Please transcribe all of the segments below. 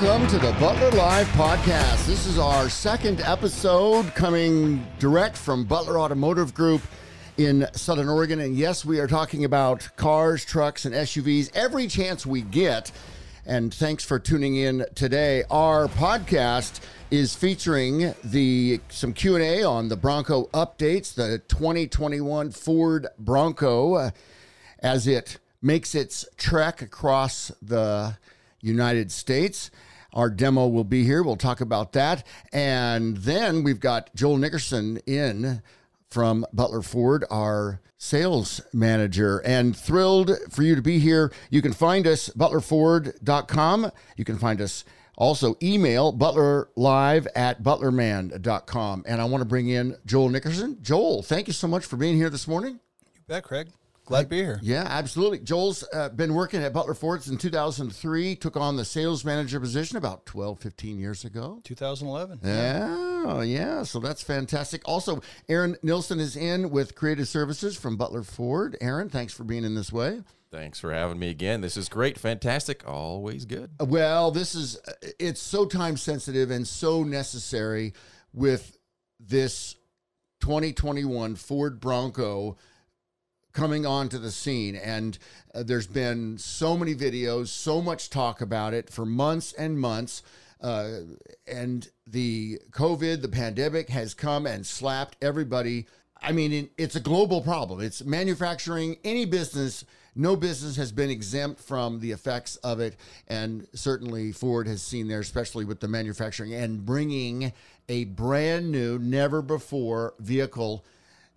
Welcome to the Butler Live Podcast. This is our second episode coming direct from Butler Automotive Group in Southern Oregon. And yes, we are talking about cars, trucks, and SUVs every chance we get. And thanks for tuning in today. Our podcast is featuring the some Q&A on the Bronco updates, the 2021 Ford Bronco uh, as it makes its trek across the United States. Our demo will be here. We'll talk about that. And then we've got Joel Nickerson in from Butler Ford, our sales manager, and thrilled for you to be here. You can find us butlerford.com. You can find us also email butlerlive at butlerman.com. And I want to bring in Joel Nickerson. Joel, thank you so much for being here this morning. You bet, Craig. Glad to be here. Yeah, absolutely. Joel's uh, been working at Butler Ford since 2003, took on the sales manager position about 12, 15 years ago. 2011. Yeah, yeah. yeah. So that's fantastic. Also, Aaron Nilsson is in with Creative Services from Butler Ford. Aaron, thanks for being in this way. Thanks for having me again. This is great, fantastic, always good. Uh, well, this is, uh, it's so time sensitive and so necessary with this 2021 Ford Bronco coming onto the scene. And uh, there's been so many videos, so much talk about it for months and months. Uh, and the COVID, the pandemic has come and slapped everybody. I mean, it's a global problem. It's manufacturing, any business. No business has been exempt from the effects of it. And certainly Ford has seen there, especially with the manufacturing and bringing a brand new, never before vehicle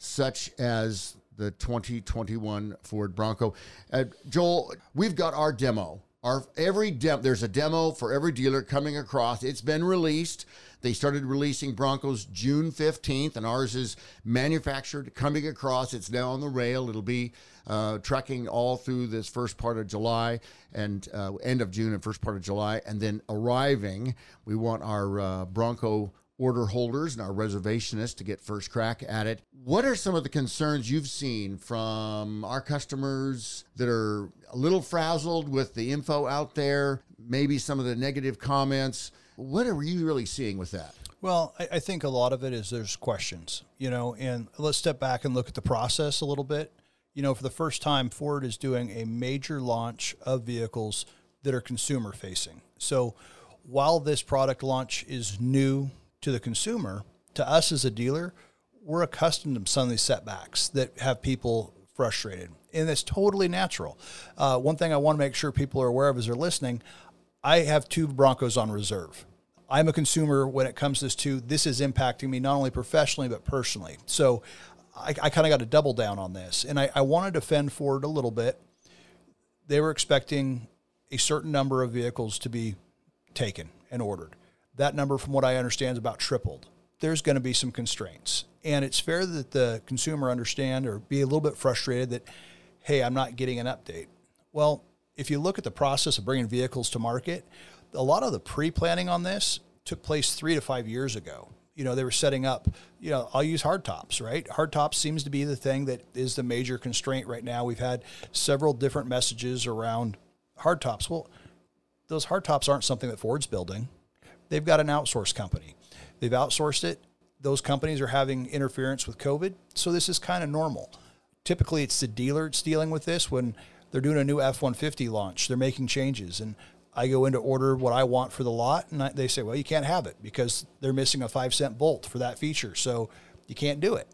such as the 2021 Ford Bronco. Uh, Joel, we've got our demo. Our every dem- there's a demo for every dealer coming across. It's been released. They started releasing Broncos June 15th, and ours is manufactured coming across. It's now on the rail. It'll be uh, trekking all through this first part of July and uh, end of June and first part of July, and then arriving. We want our uh, Bronco order holders and our reservationists to get first crack at it. What are some of the concerns you've seen from our customers that are a little frazzled with the info out there, maybe some of the negative comments? What are you really seeing with that? Well, I, I think a lot of it is there's questions, you know, and let's step back and look at the process a little bit. You know, for the first time, Ford is doing a major launch of vehicles that are consumer facing. So while this product launch is new to the consumer, to us as a dealer, we're accustomed to some of these setbacks that have people frustrated. And that's totally natural. Uh, one thing I want to make sure people are aware of as they're listening I have two Broncos on reserve. I'm a consumer when it comes to this too. This is impacting me not only professionally, but personally. So I, I kind of got to double down on this. And I, I want to defend Ford a little bit. They were expecting a certain number of vehicles to be taken and ordered that number, from what I understand, is about tripled. There's going to be some constraints. And it's fair that the consumer understand or be a little bit frustrated that, hey, I'm not getting an update. Well, if you look at the process of bringing vehicles to market, a lot of the pre planning on this took place three to five years ago. You know, they were setting up, you know, I'll use hardtops, right? Hardtops seems to be the thing that is the major constraint right now. We've had several different messages around hardtops. Well, those hardtops aren't something that Ford's building They've got an outsourced company. They've outsourced it. Those companies are having interference with COVID. So this is kind of normal. Typically, it's the dealer that's dealing with this when they're doing a new F 150 launch. They're making changes. And I go in to order what I want for the lot. And I, they say, well, you can't have it because they're missing a five cent bolt for that feature. So you can't do it.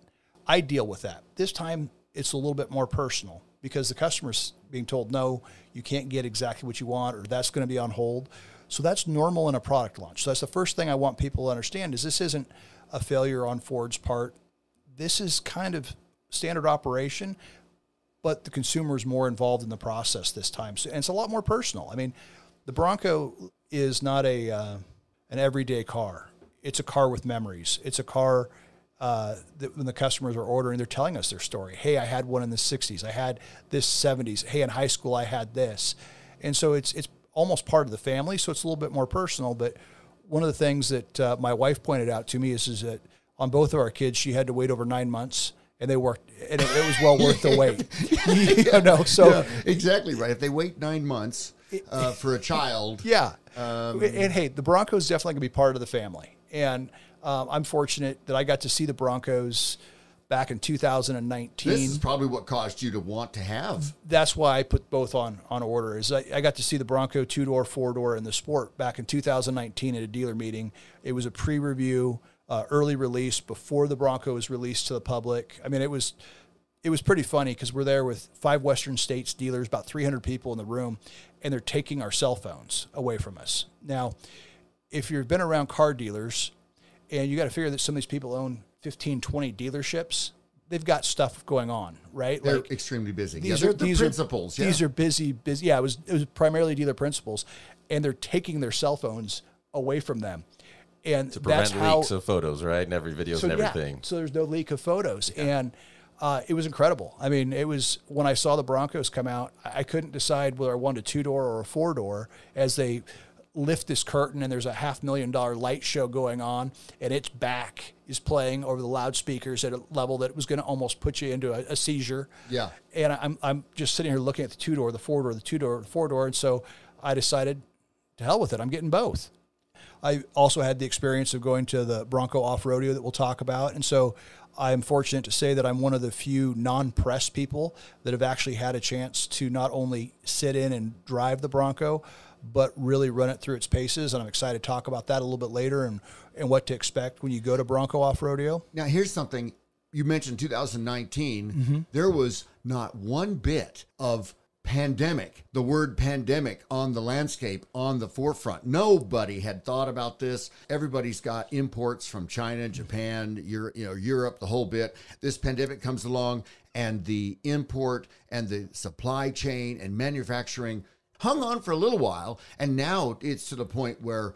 I deal with that. This time, it's a little bit more personal because the customer's being told, no, you can't get exactly what you want, or that's going to be on hold. So that's normal in a product launch. So that's the first thing I want people to understand is this isn't a failure on Ford's part. This is kind of standard operation, but the consumer is more involved in the process this time. So, and it's a lot more personal. I mean, the Bronco is not a uh, an everyday car. It's a car with memories. It's a car uh, that when the customers are ordering, they're telling us their story. Hey, I had one in the '60s. I had this '70s. Hey, in high school, I had this. And so it's it's almost part of the family, so it's a little bit more personal. But one of the things that uh, my wife pointed out to me is, is that on both of our kids, she had to wait over nine months and they worked, and it, it was well worth the wait. you know, so yeah, exactly right. If they wait nine months uh, for a child, yeah. Um, and, hey, the Broncos definitely gonna be part of the family, and um, I'm fortunate that I got to see the Broncos back in 2019. This is probably what caused you to want to have. That's why I put both on on order. Is I, I got to see the Bronco two door, four door, and the Sport back in 2019 at a dealer meeting. It was a pre review, uh, early release before the Bronco was released to the public. I mean, it was it was pretty funny because we're there with five Western States dealers, about 300 people in the room, and they're taking our cell phones away from us. Now, if you've been around car dealers, and you got to figure that some of these people own 15, 20 dealerships, they've got stuff going on, right? They're like, extremely busy. These yeah, are these principals. Are, yeah. These are busy, busy. Yeah, it was it was primarily dealer principals, and they're taking their cell phones away from them, and to prevent leaks of photos, right? And every videos so, and everything. Yeah, so there's no leak of photos, yeah. and uh, it was incredible. I mean, it was when I saw the Broncos come out, I couldn't decide whether I wanted a two door or a four door as they lift this curtain and there's a half million dollar light show going on and its back is playing over the loudspeakers at a level that was going to almost put you into a, a, seizure. Yeah. And I'm, I'm just sitting here looking at the two door, the four door, the two door, the four door. And so I decided to hell with it. I'm getting both. I also had the experience of going to the Bronco off rodeo that we'll talk about. And so I'm fortunate to say that I'm one of the few non press people that have actually had a chance to not only sit in and drive the Bronco, but really run it through its paces. And I'm excited to talk about that a little bit later and, and what to expect when you go to Bronco Off Rodeo. Now, here's something you mentioned 2019. Mm-hmm. There was not one bit of pandemic, the word pandemic on the landscape, on the forefront. Nobody had thought about this. Everybody's got imports from China, Japan, Europe, you know, Europe, the whole bit. This pandemic comes along and the import and the supply chain and manufacturing hung on for a little while, and now it's to the point where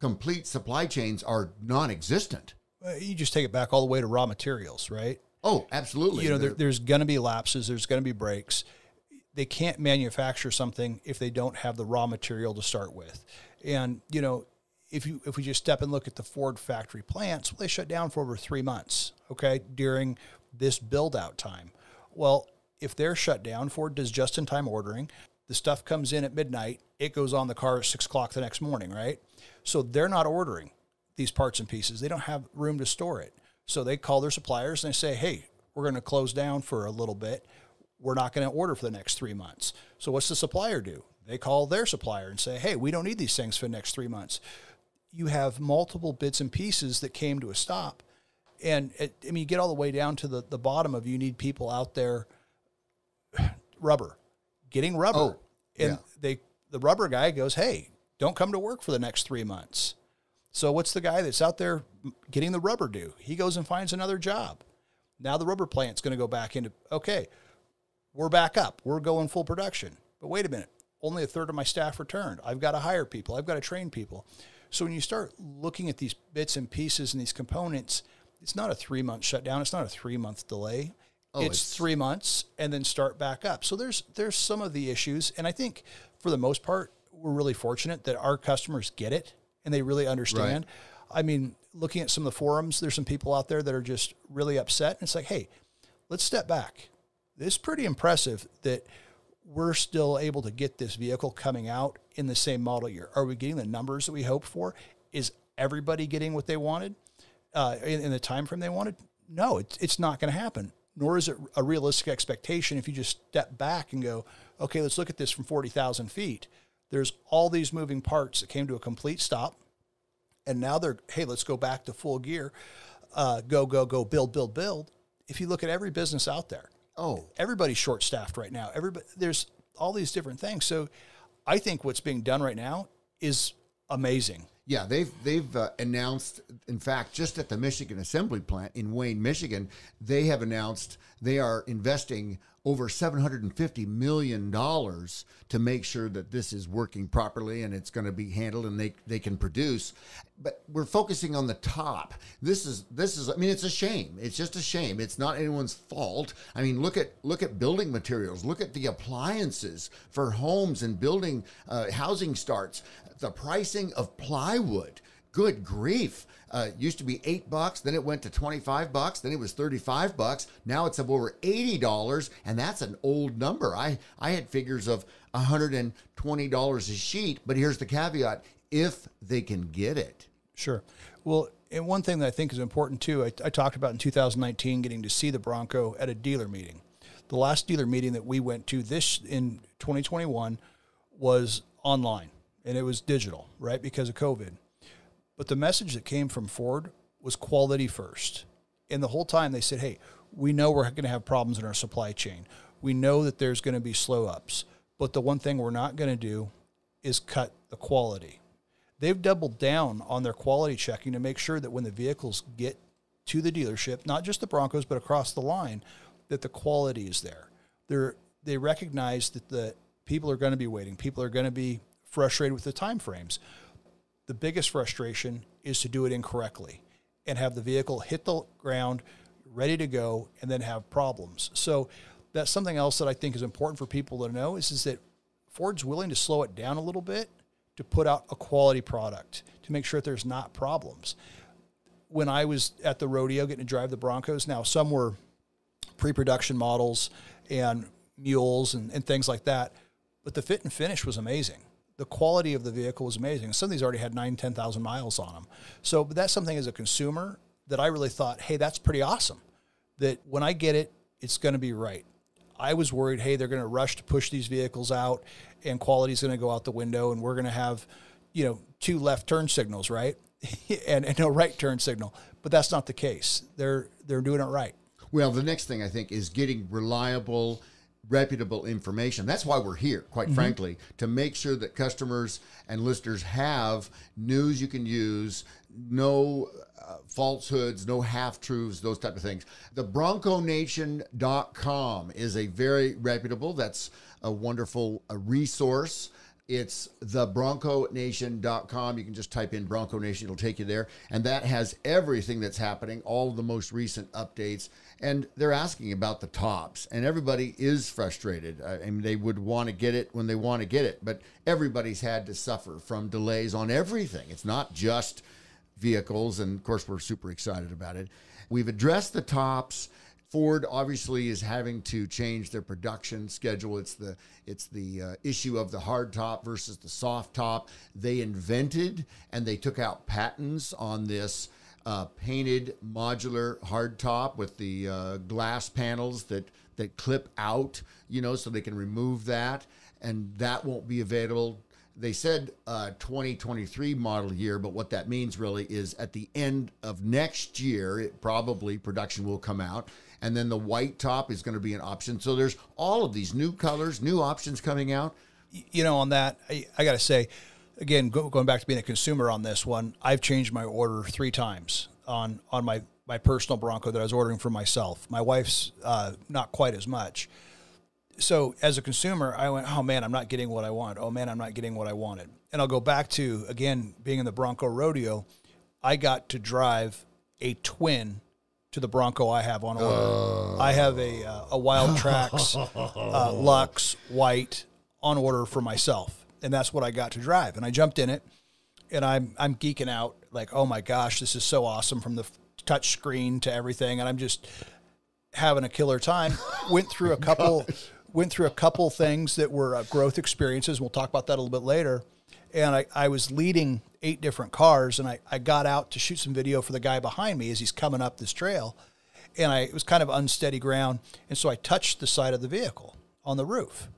complete supply chains are non-existent. Uh, you just take it back all the way to raw materials, right? Oh, absolutely. You know, there, there's going to be lapses. There's going to be breaks. They can't manufacture something if they don't have the raw material to start with. And you know, if you if we just step and look at the Ford factory plants, well, they shut down for over three months. Okay, during this build out time. Well, if they're shut down, Ford does just in time ordering. The stuff comes in at midnight. It goes on the car at six o'clock the next morning, right? So they're not ordering these parts and pieces. They don't have room to store it. So they call their suppliers and they say, hey, we're going to close down for a little bit. We're not going to order for the next three months. So what's the supplier do? They call their supplier and say, hey, we don't need these things for the next three months. You have multiple bits and pieces that came to a stop. And it, I mean, you get all the way down to the, the bottom of you need people out there, rubber, getting rubber. Oh, and yeah. they the rubber guy goes, "Hey, don't come to work for the next 3 months." So what's the guy that's out there getting the rubber do? He goes and finds another job. Now the rubber plant's going to go back into okay, we're back up. We're going full production. But wait a minute. Only a third of my staff returned. I've got to hire people. I've got to train people. So when you start looking at these bits and pieces and these components, it's not a three month shutdown. It's not a three month delay. Oh, it's, it's, three months and then start back up. So there's there's some of the issues, and I think for the most part, we're really fortunate that our customers get it and they really understand. Right. I mean, looking at some of the forums, there's some people out there that are just really upset, and it's like, hey, let's step back. It's pretty impressive that we're still able to get this vehicle coming out in the same model year. Are we getting the numbers that we hoped for? Is everybody getting what they wanted uh, in, in the time frame they wanted? No, it's, it's not going to happen nor is it a realistic expectation if you just step back and go, okay, let's look at this from 40,000 feet. There's all these moving parts that came to a complete stop. And now they're, hey, let's go back to full gear, uh, go, go, go, build, build, build. If you look at every business out there, oh, everybody's short staffed right now. Everybody, there's all these different things. So I think what's being done right now is amazing. Yeah, they've they've uh, announced. In fact, just at the Michigan Assembly Plant in Wayne, Michigan, they have announced they are investing over $750 million to make sure that this is working properly and it's going to be handled and they, they can produce. But we're focusing on the top. This is this is I mean it's a shame. It's just a shame. It's not anyone's fault. I mean look at look at building materials. Look at the appliances for homes and building uh, housing starts the pricing of plywood. Good grief. Uh, used to be eight bucks, then it went to 25 bucks, then it was 35 bucks. Now it's up over $80, and that's an old number. I, I had figures of $120 a sheet, but here's the caveat if they can get it. Sure. Well, and one thing that I think is important too, I, I, talked about in 2019 getting to see the Bronco at a dealer meeting. The last dealer meeting that we went to this in 2021 was online and it was digital, right? Because of COVID. But the message that came from Ford was quality first. And the whole time they said, hey, we know we're going to have problems in our supply chain. We know that there's going to be slow ups. But the one thing we're not going to do is cut the quality. They've doubled down on their quality checking to make sure that when the vehicles get to the dealership, not just the Broncos, but across the line, that the quality is there. They're, they recognize that the people are going to be waiting. People are going to be frustrated with the time frames. The biggest frustration is to do it incorrectly and have the vehicle hit the ground, ready to go, and then have problems. So that's something else that I think is important for people to know is, is that Ford's willing to slow it down a little bit to put out a quality product to make sure that there's not problems. When I was at the rodeo getting to drive the Broncos, now some were pre-production models and mules and, and things like that, but the fit and finish was amazing the quality of the vehicle was amazing. Some of these already had nine, 10,000 miles on them. So that's something as a consumer that I really thought, hey, that's pretty awesome. That when I get it, it's going to be right. I was worried, hey, they're going to rush to push these vehicles out and quality's going to go out the window and we're going to have, you know, two left turn signals, right? and, and no right turn signal. But that's not the case. They're, they're doing it right. Well, the next thing I think is getting reliable – reputable information. That's why we're here, quite mm-hmm. frankly, to make sure that customers and listeners have news you can use, no uh, falsehoods, no half truths, those type of things. The bronconation.com is a very reputable, that's a wonderful uh, resource. It's the BroncoNation.com. You can just type in BroncoNation. it'll take you there. And that has everything that's happening, all the most recent updates, and they're asking about the tops and everybody is frustrated i mean they would want to get it when they want to get it but everybody's had to suffer from delays on everything it's not just vehicles and of course we're super excited about it we've addressed the tops Ford obviously is having to change their production schedule. It's the it's the uh, issue of the hard top versus the soft top. They invented and they took out patents on this uh, painted modular hardtop with the uh, glass panels that that clip out, you know, so they can remove that, and that won't be available. They said uh, 2023 model year, but what that means really is at the end of next year, it probably production will come out, and then the white top is going to be an option. So there's all of these new colors, new options coming out. You know, on that, I, I got to say again, go, going back to being a consumer on this one, I've changed my order three times on on my my personal Bronco that I was ordering for myself. My wife's uh, not quite as much. So as a consumer, I went, oh man, I'm not getting what I want. Oh man, I'm not getting what I wanted. And I'll go back to again being in the Bronco rodeo. I got to drive a twin to the Bronco I have on order. Uh, I have a uh, a Wild Trax uh, Lux White on order for myself and that's what I got to drive. And I jumped in it, and I'm I'm geeking out like, oh my gosh, this is so awesome from the touch screen to everything, and I'm just having a killer time. Went through a oh couple. Went through a couple things that were uh, growth experiences. We'll talk about that a little bit later and I, I was leading eight different cars and I, I got out to shoot some video for the guy behind me as he's coming up this trail and I it was kind of unsteady ground and so I touched the side of the vehicle on the roof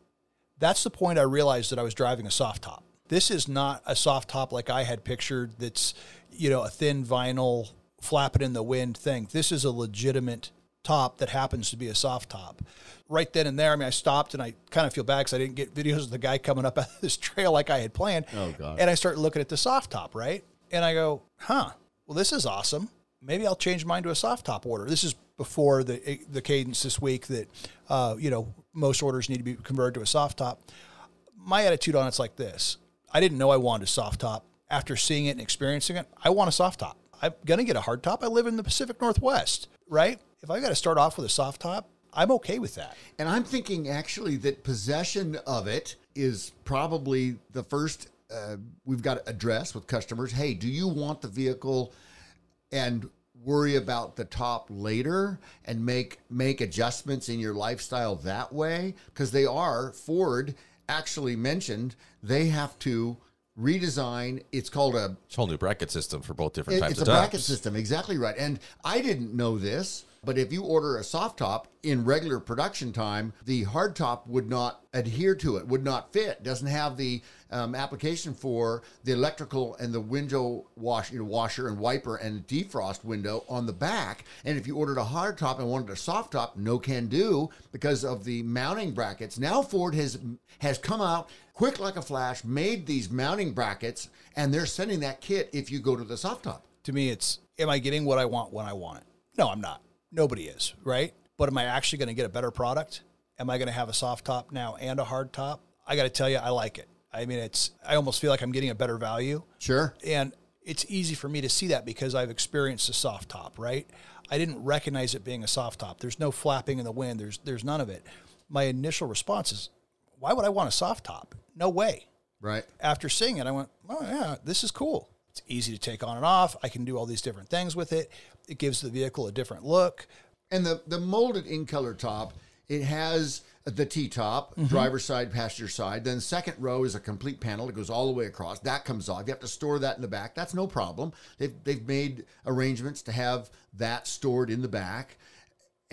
that's the point I realized that I was driving a soft top. This is not a soft top like I had pictured that's, you know, a thin vinyl flapping in the wind thing. This is a legitimate top that happens to be a soft top. Right then and there, I mean, I stopped and I kind of feel bad because I didn't get videos of the guy coming up out of this trail like I had planned. Oh, God. And I start looking at the soft top, right? And I go, huh, well, this is awesome maybe I'll change mine to a soft top order. This is before the eh, the cadence this week that uh, you know most orders need to be converted to a soft top. My attitude on it's like this: I didn't know I wanted a soft top. After seeing it and experiencing it, I want a soft top. I'm gonna get a hard top. I live in the Pacific Northwest, right? If I got to start off with a soft top, I'm okay with that. And I'm thinking actually that possession of it is probably the first uh, we've got to address with customers. Hey, do you want the vehicle? and worry about the top later and make make adjustments in your lifestyle that way because they are Ford actually mentioned they have to redesign it's called a it's whole new bracket system for both different it, types it's of a types. bracket system exactly right and i didn't know this but if you order a soft top in regular production time, the hard top would not adhere to it, would not fit, doesn't have the um, application for the electrical and the window wash, you know, washer and wiper and defrost window on the back. And if you ordered a hard top and wanted a soft top, no can do because of the mounting brackets. Now Ford has has come out quick like a flash, made these mounting brackets, and they're sending that kit if you go to the soft top. To me, it's am I getting what I want when I want it? No, I'm not. Nobody is, right? But am I actually going to get a better product? Am I going to have a soft top now and a hard top? I got to tell you, I like it. I mean, it's, I almost feel like I'm getting a better value. Sure. And it's easy for me to see that because I've experienced a soft top, right? I didn't recognize it being a soft top. There's no flapping in the wind. There's, there's none of it. My initial response is, why would I want a soft top? No way. Right. After seeing it, I went, oh yeah, this is cool. It's easy to take on and off. I can do all these different things with it. It gives the vehicle a different look. And the, the molded in color top, it has the T top, mm -hmm. driver side, passenger side. Then second row is a complete panel. It goes all the way across. That comes off. You have to store that in the back. That's no problem. They've they've made arrangements to have that stored in the back.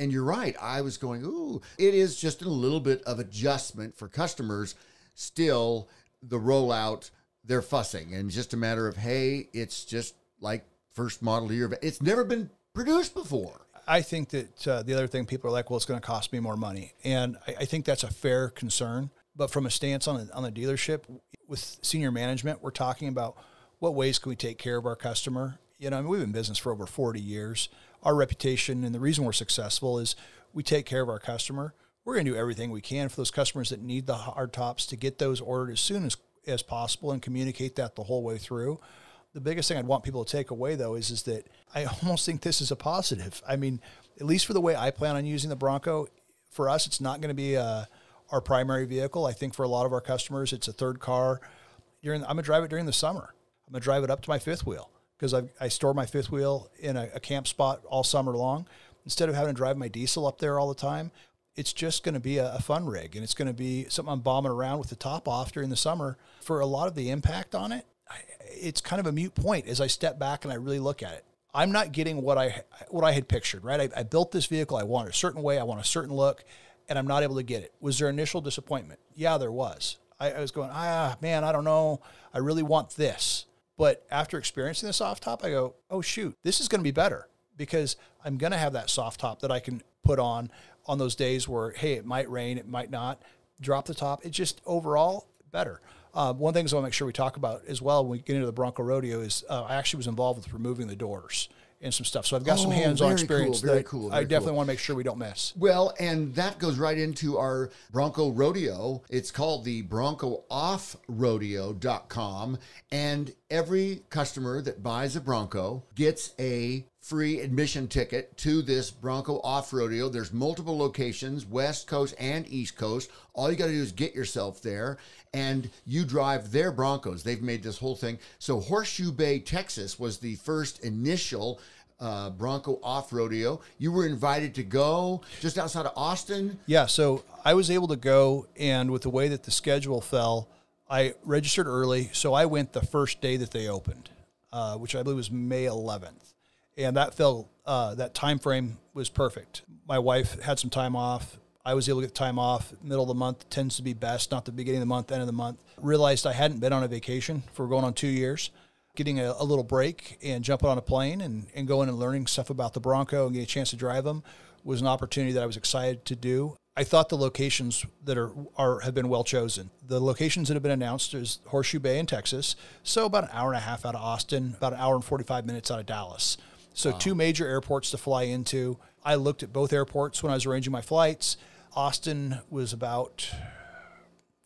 And you're right. I was going, ooh, it is just a little bit of adjustment for customers. Still, the rollout they're fussing and just a matter of hey, it's just like first model year, it's never been produced before. I think that uh, the other thing people are like, well, it's going to cost me more money, and I, I think that's a fair concern. But from a stance on on the dealership with senior management, we're talking about what ways can we take care of our customer. You know, I mean, we've been in business for over 40 years. Our reputation and the reason we're successful is we take care of our customer. We're going to do everything we can for those customers that need the hard tops to get those ordered as soon as as possible and communicate that the whole way through. The biggest thing I'd want people to take away though is is that I almost think this is a positive. I mean, at least for the way I plan on using the Bronco, for us it's not going to be a, uh, our primary vehicle. I think for a lot of our customers it's a third car. I'm gonna drive it during the summer. I'm gonna drive it up to my fifth wheel because I, I store my fifth wheel in a, a camp spot all summer long. Instead of having to drive my diesel up there all the time, it's just going to be a, a, fun rig and it's going to be something I'm bombing around with the top off during the summer. For a lot of the impact on it, I, it's kind of a mute point as I step back and I really look at it. I'm not getting what I what I had pictured, right? I, I built this vehicle, I want a certain way, I want a certain look, and I'm not able to get it. Was there initial disappointment? Yeah, there was. I, I was going, ah, man, I don't know. I really want this. But after experiencing this off top, I go, oh shoot, this is going to be better because I'm going to have that soft top that I can put on on those days where hey, it might rain, it might not. Drop the top. It's just overall better. Uh, one thing I want to make sure we talk about as well when we get into the Bronco Rodeo is uh, I actually was involved with removing the doors and some stuff. So I've got oh, some hands-on experience. Cool, very cool. Very I definitely cool. want to make sure we don't miss. Well, and that goes right into our Bronco Rodeo. It's called the BroncoOffRodeo.com, and every customer that buys a Bronco gets a free admission ticket to this Bronco Off Rodeo. There's multiple locations, West Coast and East Coast. All you got to do is get yourself there and you drive their Broncos. They've made this whole thing. So, Horseshoe Bay, Texas was the first initial uh, Bronco Off Rodeo. You were invited to go just outside of Austin. Yeah, so I was able to go, and with the way that the schedule fell, I registered early, so I went the first day that they opened, uh, which I believe was May 11th and that felt uh, that time frame was perfect. My wife had some time off. I was able to get time off. Middle of the month tends to be best, not the beginning of the month, end of the month. Realized I hadn't been on a vacation for going on two years. Getting a, a little break and jumping on a plane and, and going and learning stuff about the Bronco and getting a chance to drive them was an opportunity that I was excited to do. I thought the locations that are, are have been well chosen. The locations that have been announced is Horseshoe Bay in Texas, so about an hour and a half out of Austin, about an hour and 45 minutes out of Dallas. So, wow. two major airports to fly into. I looked at both airports when I was arranging my flights. Austin was about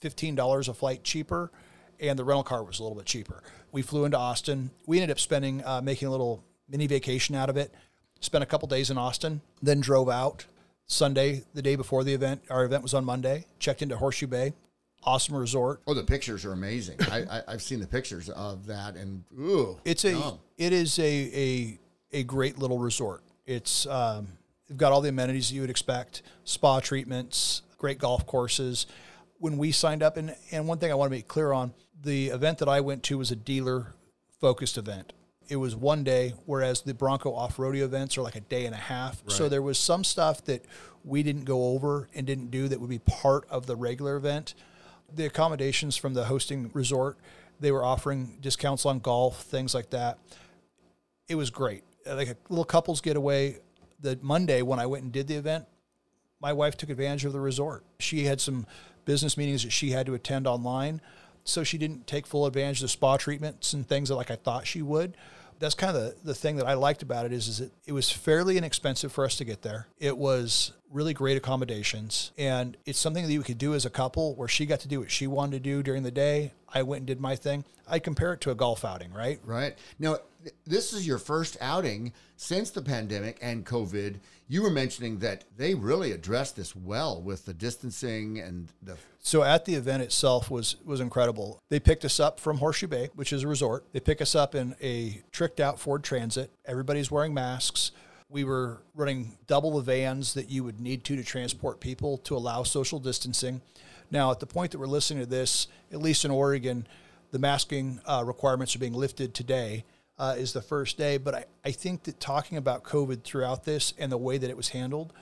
$15 a flight cheaper, and the rental car was a little bit cheaper. We flew into Austin. We ended up spending, uh, making a little mini vacation out of it. Spent a couple days in Austin, then drove out Sunday, the day before the event. Our event was on Monday. Checked into Horseshoe Bay, awesome resort. Oh, the pictures are amazing. I, I, have seen the pictures of that, and ooh, it's a yum. it is a a a great little resort. It's um, they've got all the amenities you would expect: spa treatments, great golf courses. When we signed up, and and one thing I want to make clear on the event that I went to was a dealer focused event. It was one day, whereas the Bronco off rodeo events are like a day and a half. Right. So there was some stuff that we didn't go over and didn't do that would be part of the regular event. The accommodations from the hosting resort, they were offering discounts on golf, things like that. It was great like a little couples getaway the Monday when I went and did the event, my wife took advantage of the resort. She had some business meetings that she had to attend online, so she didn't take full advantage of the spa treatments and things that like I thought she would. That's kind of the, the thing that I liked about it is, is it, it was fairly inexpensive for us to get there. It was really great accommodations and it's something that you could do as a couple where she got to do what she wanted to do during the day. I went and did my thing. I compare it to a golf outing, right? Right. Now this is your first outing since the pandemic and COVID. You were mentioning that they really addressed this well with the distancing and the. So at the event itself was was incredible. They picked us up from Horseshoe Bay, which is a resort. They pick us up in a tricked out Ford Transit. Everybody's wearing masks. We were running double the vans that you would need to to transport people to allow social distancing. Now, at the point that we're listening to this, at least in Oregon, the masking uh, requirements are being lifted today uh, is the first day. But I, I think that talking about COVID throughout this and the way that it was handled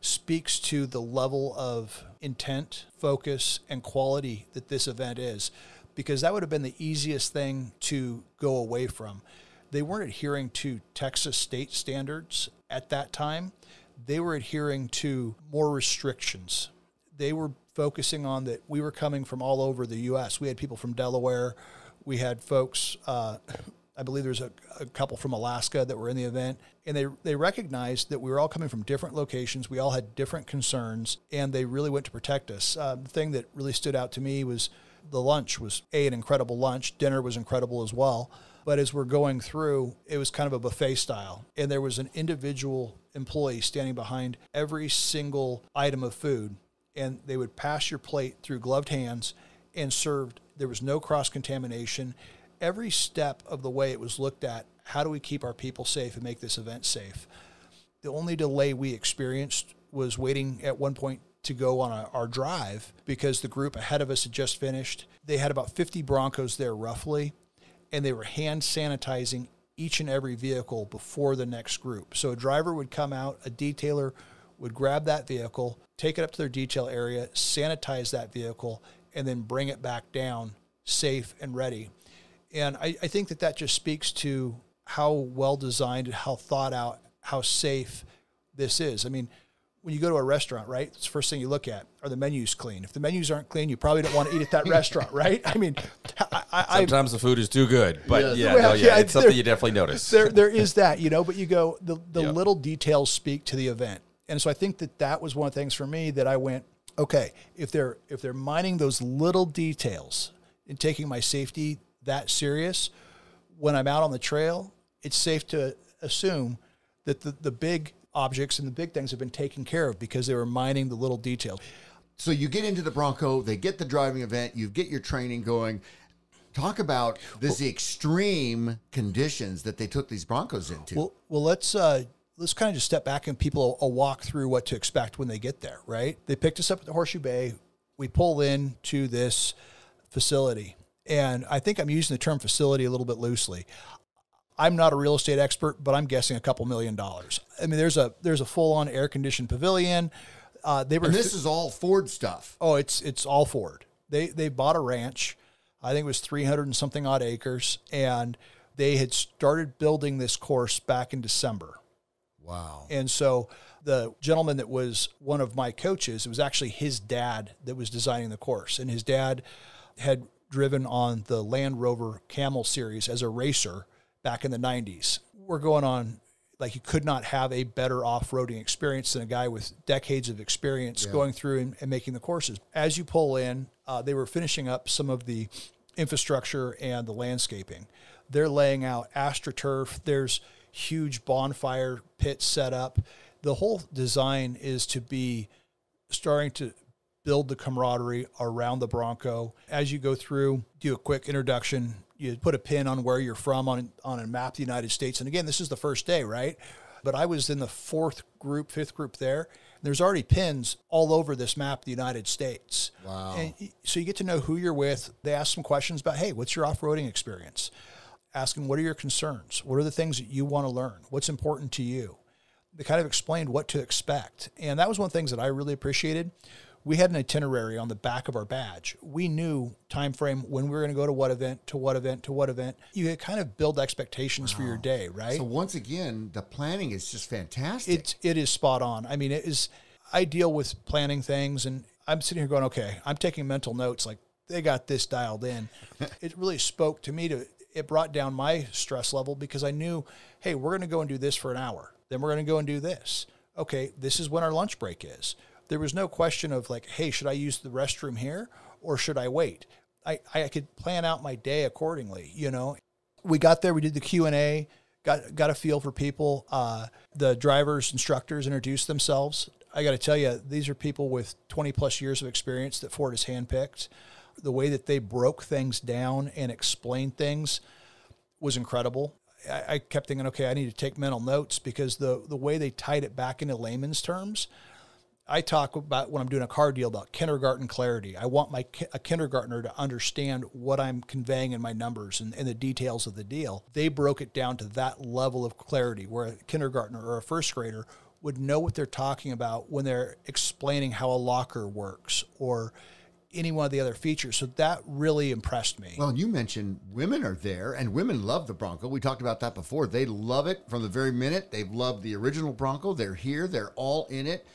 speaks to the level of intent, focus, and quality that this event is, because that would have been the easiest thing to go away from. They weren't adhering to Texas state standards at that time. They were adhering to more restrictions. They were focusing on that we were coming from all over the U.S. We had people from Delaware. We had folks uh, I believe there's a, a couple from Alaska that were in the event, and they they recognized that we were all coming from different locations. We all had different concerns, and they really went to protect us. Uh, the thing that really stood out to me was the lunch was a an incredible lunch. Dinner was incredible as well. But as we're going through, it was kind of a buffet style, and there was an individual employee standing behind every single item of food, and they would pass your plate through gloved hands and served. There was no cross contamination every step of the way it was looked at how do we keep our people safe and make this event safe? The only delay we experienced was waiting at one point to go on a, our drive because the group ahead of us had just finished. They had about 50 Broncos there, roughly, and they were hand sanitizing each and every vehicle before the next group. So a driver would come out, a detailer would grab that vehicle, take it up to their detail area, sanitize that vehicle, and then bring it back down safe and ready and I, I think that that just speaks to how well designed, how thought out, how safe this is. I mean, when you go to a restaurant, right? It's the first thing you look at. Are the menus clean? If the menus aren't clean, you probably don't want to eat at that restaurant, right? I mean, I, I, sometimes I, the food is too good, but yeah, well, no, yeah, yeah, it's there, something you definitely notice. There, there is that, you know. But you go, the the yep. little details speak to the event, and so I think that that was one of the things for me that I went, okay, if they're if they're mining those little details and taking my safety that serious. When I'm out on the trail, it's safe to assume that the, the big objects and the big things have been taken care of because they were mining the little details. So you get into the Bronco, they get the driving event, you get your training going. Talk about this well, extreme conditions that they took these Broncos into. Well, well let's uh, let's kind of just step back and people a uh, walk through what to expect when they get there. Right? They picked us up at the Horseshoe Bay. We pull in to this facility and I think I'm using the term facility a little bit loosely. I'm not a real estate expert, but I'm guessing a couple million dollars. I mean, there's a there's a full on air conditioned pavilion. Uh, they were. And this th- is all Ford stuff. Oh, it's it's all Ford. They they bought a ranch. I think it was 300 and something odd acres, and they had started building this course back in December. Wow. And so the gentleman that was one of my coaches, it was actually his dad that was designing the course, and his dad had driven on the Land Rover Camel series as a racer back in the 90s. We're going on like you could not have a better off-roading experience than a guy with decades of experience yeah. going through and, and, making the courses. As you pull in, uh, they were finishing up some of the infrastructure and the landscaping. They're laying out astroturf. There's huge bonfire pits set up. The whole design is to be starting to build the camaraderie around the Bronco. As you go through, do a quick introduction. You put a pin on where you're from on, on a map of the United States. And again, this is the first day, right? But I was in the fourth group, fifth group there. There's already pins all over this map of the United States. Wow. And so you get to know who you're with. They ask some questions about, hey, what's your off roading experience? Asking, what are your concerns? What are the things that you want to learn? What's important to you? They kind of explained what to expect. And that was one of the things that I really appreciated we had an itinerary on the back of our badge. We knew time frame when we were going to go to what event, to what event, to what event. You kind of build expectations wow. for your day, right? So once again, the planning is just fantastic. It it is spot on. I mean, it is. I deal with planning things, and I'm sitting here going, okay, I'm taking mental notes. Like they got this dialed in. it really spoke to me. To it brought down my stress level because I knew, hey, we're going to go and do this for an hour. Then we're going to go and do this. Okay, this is when our lunch break is there was no question of like, hey, should I use the restroom here or should I wait? I, I could plan out my day accordingly, you know. We got there, we did the Q&A, got got a feel for people. Uh, the drivers, instructors introduced themselves. I got to tell you, these are people with 20 plus years of experience that Ford has handpicked. The way that they broke things down and explained things was incredible. I, I kept thinking, okay, I need to take mental notes because the the way they tied it back into layman's terms – I talk about when I'm doing a car deal about kindergarten clarity. I want my a kindergartner to understand what I'm conveying in my numbers and, and the details of the deal. They broke it down to that level of clarity where a kindergartner or a first grader would know what they're talking about when they're explaining how a locker works or any one of the other features. So that really impressed me. Well, you mentioned women are there and women love the Bronco. We talked about that before. They love it from the very minute. They've loved the original Bronco. They're here, they're all in it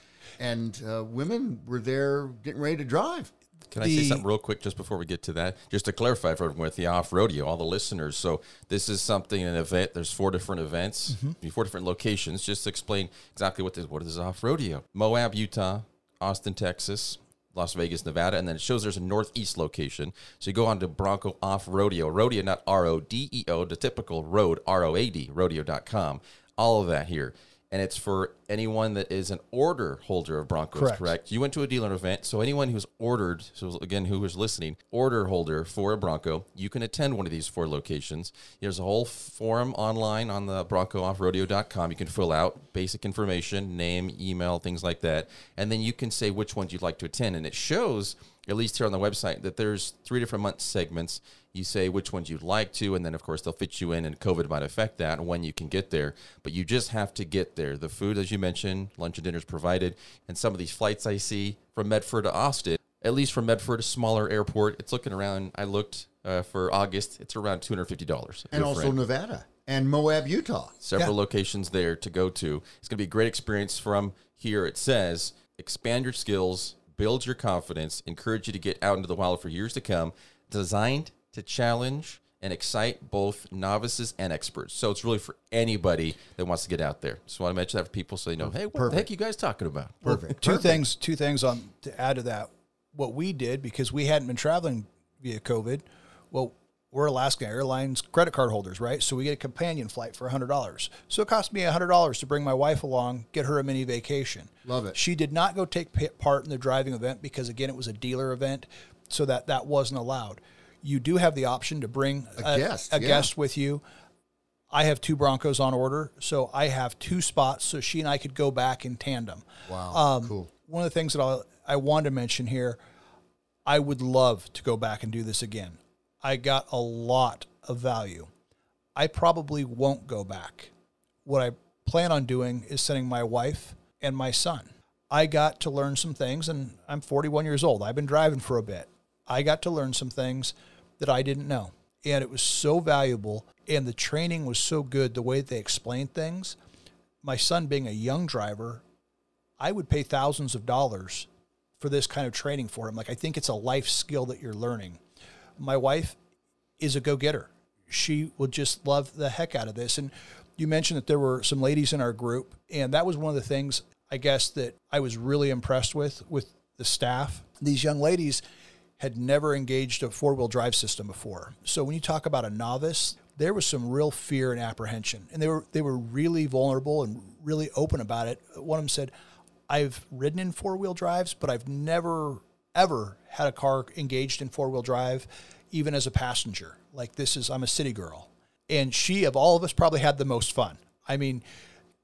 and uh, women were there getting ready to drive. Can I say something real quick just before we get to that? Just to clarify for everyone with the off rodeo, all the listeners. So this is something an event. There's four different events, mm-hmm. four different locations. Just to explain exactly what this what is off rodeo. Moab, Utah, Austin, Texas, Las Vegas, Nevada, and then it shows there's a northeast location. So you go on to Bronco Off Rodeo, rodeo not R O D E O, the typical road R O A D, rodeo.com. All of that here and it's for anyone that is an order holder of Broncos, correct? correct? You went to a dealer event, so anyone who's ordered, so again, who was listening, order holder for a Bronco, you can attend one of these four locations. There's a whole form online on the broncooffrodeo.com. You can fill out basic information, name, email, things like that, and then you can say which ones you'd like to attend, and it shows at least here on the website that there's three different month segments you say which ones you'd like to, and then of course they'll fit you in, and COVID might affect that when you can get there. But you just have to get there. The food, as you mentioned, lunch and dinner is provided, and some of these flights I see from Medford to Austin, at least from Medford, a smaller airport, it's looking around. I looked uh, for August, it's around two hundred fifty dollars, and also Nevada and Moab, Utah. Several yeah. locations there to go to. It's going to be a great experience from here. It says expand your skills, build your confidence, encourage you to get out into the wild for years to come. Designed to challenge and excite both novices and experts. So it's really for anybody that wants to get out there. Just want to mention that for people so they know, hey, what Perfect. the heck you guys talking about? Perfect. two things. Two things on to add to that. What we did because we hadn't been traveling via COVID. Well, we're Alaska Airlines credit card holders, right? So we get a companion flight for $100. So it cost me $100 to bring my wife along, get her a mini vacation. Love it. She did not go take part in the driving event because, again, it was a dealer event. So that, that wasn't allowed you do have the option to bring a, a guest, a yeah. guest with you. I have two Broncos on order, so I have two spots, so she and I could go back in tandem. Wow, um, cool. One of the things that I'll, I want to mention here, I would love to go back and do this again. I got a lot of value. I probably won't go back. What I plan on doing is sending my wife and my son. I got to learn some things, and I'm 41 years old. I've been driving for a bit. I got to learn some things that I didn't know. And it was so valuable. And the training was so good, the way that they explained things. My son, being a young driver, I would pay thousands of dollars for this kind of training for him. Like, I think it's a life skill that you're learning. My wife is a go getter. She will just love the heck out of this. And you mentioned that there were some ladies in our group, and that was one of the things I guess that I was really impressed with with the staff. These young ladies had never engaged a four wheel drive system before. So when you talk about a novice, there was some real fear and apprehension, and they were they were really vulnerable and really open about it. One of them said, "I've ridden in four wheel drives, but I've never ever had a car engaged in four wheel drive, even as a passenger. Like this is I'm a city girl, and she of all of us probably had the most fun. I mean."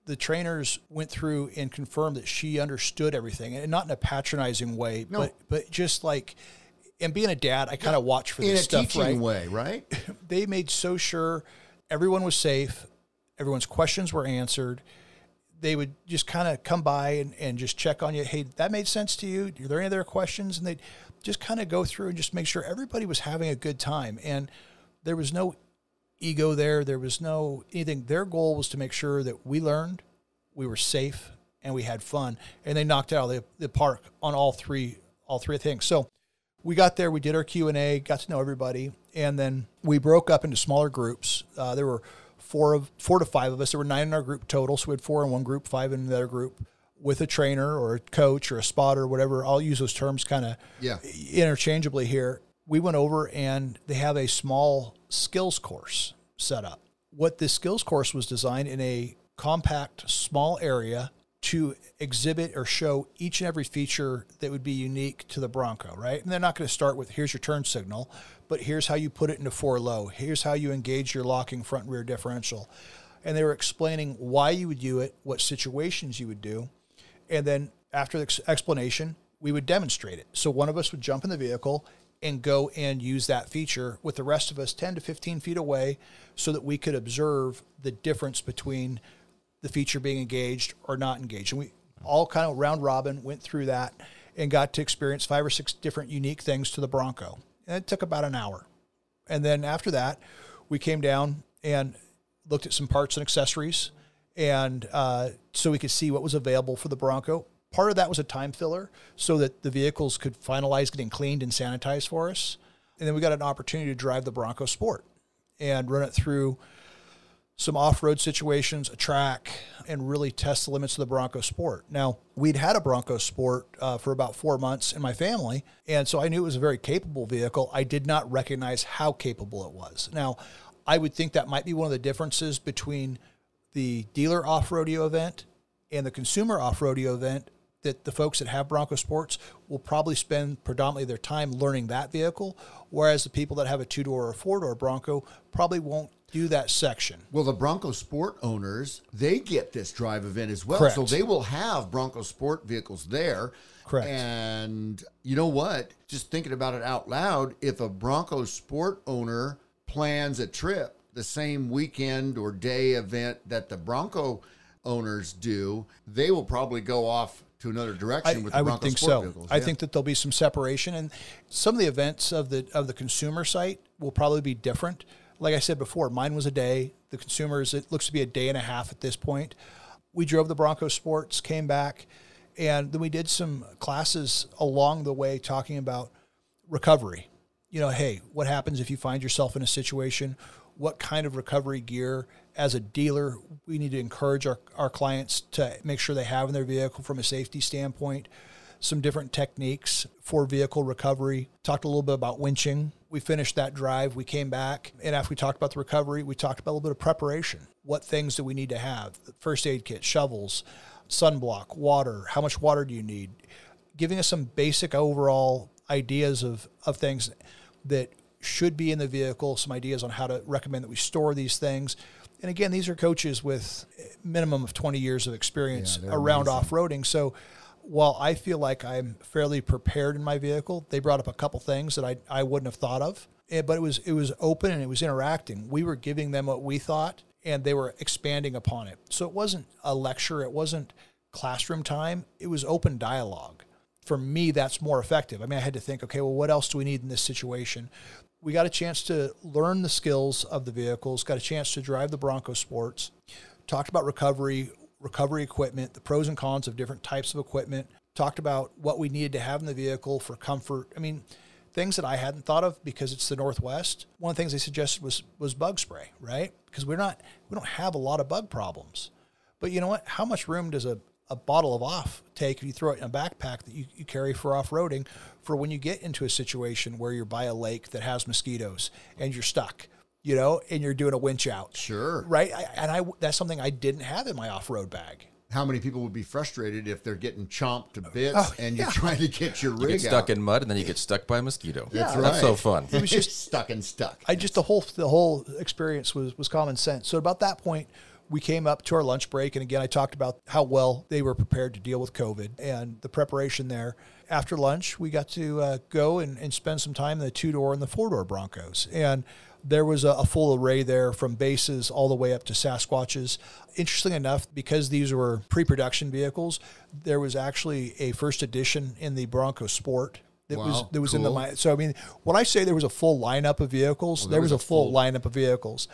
the trainers went through and confirmed that she understood everything and not in a patronizing way no. but but just like and being a dad, I kind of watch for in this stuff, right? way, right? they made so sure everyone was safe, everyone's questions were answered. They would just kind of come by and, and just check on you. Hey, that made sense to you? Are there any other questions? And they'd just kind of go through and just make sure everybody was having a good time. And there was no ego there. There was no anything. Their goal was to make sure that we learned, we were safe, and we had fun. And they knocked out the, the park on all three all three things. So we got there, we did our Q and A, got to know everybody, and then we broke up into smaller groups. Uh, there were four of four to five of us. There were nine in our group total, so we had four in one group, five in another group, with a trainer or a coach or a spotter, whatever. I'll use those terms kind of yeah. interchangeably here. We went over and they have a small skills course set up. What this skills course was designed in a compact, small area to exhibit or show each and every feature that would be unique to the Bronco, right? And they're not going to start with here's your turn signal, but here's how you put it into four low. Here's how you engage your locking front and rear differential. And they were explaining why you would do it, what situations you would do. And then after the explanation, we would demonstrate it. So one of us would jump in the vehicle and go and use that feature with the rest of us 10 to 15 feet away so that we could observe the difference between the feature being engaged or not engaged. And we all kind of round robin went through that and got to experience five or six different unique things to the Bronco. And it took about an hour. And then after that, we came down and looked at some parts and accessories and uh, so we could see what was available for the Bronco. Part of that was a time filler so that the vehicles could finalize getting cleaned and sanitized for us. And then we got an opportunity to drive the Bronco Sport and run it through some off-road situations, a track, and really test the limits of the Bronco Sport. Now, we'd had a Bronco Sport uh, for about four months in my family, and so I knew it was a very capable vehicle. I did not recognize how capable it was. Now, I would think that might be one of the differences between the dealer off-rodeo event and the consumer off-rodeo event that the folks that have Bronco Sports will probably spend predominantly their time learning that vehicle, whereas the people that have a two door or four door Bronco probably won't do that section. Well, the Bronco Sport owners, they get this drive event as well. Correct. So they will have Bronco Sport vehicles there. Correct. And you know what? Just thinking about it out loud, if a Bronco Sport owner plans a trip the same weekend or day event that the Bronco owners do, they will probably go off to another direction I, with I would think Sport so. Vehicles. I yeah. think that there'll be some separation, and some of the events of the of the consumer site will probably be different like I said before, mine was a day. The consumers, it looks to be a day and a half at this point. We drove the Bronco Sports, came back, and then we did some classes along the way talking about recovery. You know, hey, what happens if you find yourself in a situation? What kind of recovery gear as a dealer we need to encourage our, our clients to make sure they have in their vehicle from a safety standpoint? some different techniques for vehicle recovery. Talked a little bit about winching. We finished that drive. We came back. And after we talked about the recovery, we talked about a little bit of preparation. What things do we need to have? First aid kit, shovels, sunblock, water. How much water do you need? Giving us some basic overall ideas of, of things that should be in the vehicle, some ideas on how to recommend that we store these things. And again, these are coaches with minimum of 20 years of experience yeah, around off-roading. So while I feel like I'm fairly prepared in my vehicle, they brought up a couple things that I, I wouldn't have thought of. Eh, but it was it was open and it was interacting. We were giving them what we thought, and they were expanding upon it. So it wasn't a lecture. It wasn't classroom time. It was open dialogue. For me, that's more effective. I mean, I had to think, okay, well, what else do we need in this situation? We got a chance to learn the skills of the vehicles, got a chance to drive the Bronco Sports, talked about recovery, recovery equipment, the pros and cons of different types of equipment, talked about what we needed to have in the vehicle for comfort. I mean, things that I hadn't thought of because it's the Northwest. One of the things they suggested was was bug spray, right? Because we're not we don't have a lot of bug problems. But you know what? How much room does a, a bottle of off take if you throw it in a backpack that you, you carry for off roading for when you get into a situation where you're by a lake that has mosquitoes and you're stuck? you know, and you're doing a winch out. Sure. Right. I, and I that's something I didn't have in my off road bag. How many people would be frustrated if they're getting chomped to bits oh, and you're trying to get your rig you get stuck out. in mud and then you get stuck by a mosquito? Yeah. That's, right. that's so fun. It was just stuck and stuck. I just the whole the whole experience was was common sense. So about that point, we came up to our lunch break and again I talked about how well they were prepared to deal with COVID and the preparation there after lunch, we got to uh, go and, and, spend some time in the two door and the four door Broncos. And there was a, a, full array there from bases all the way up to Sasquatches. Interesting enough, because these were pre production vehicles, there was actually a first edition in the Bronco Sport. That wow, was that was cool. in the line. So I mean, when I say there was a full lineup of vehicles, well, there, there, was, was a full, full lineup of vehicles.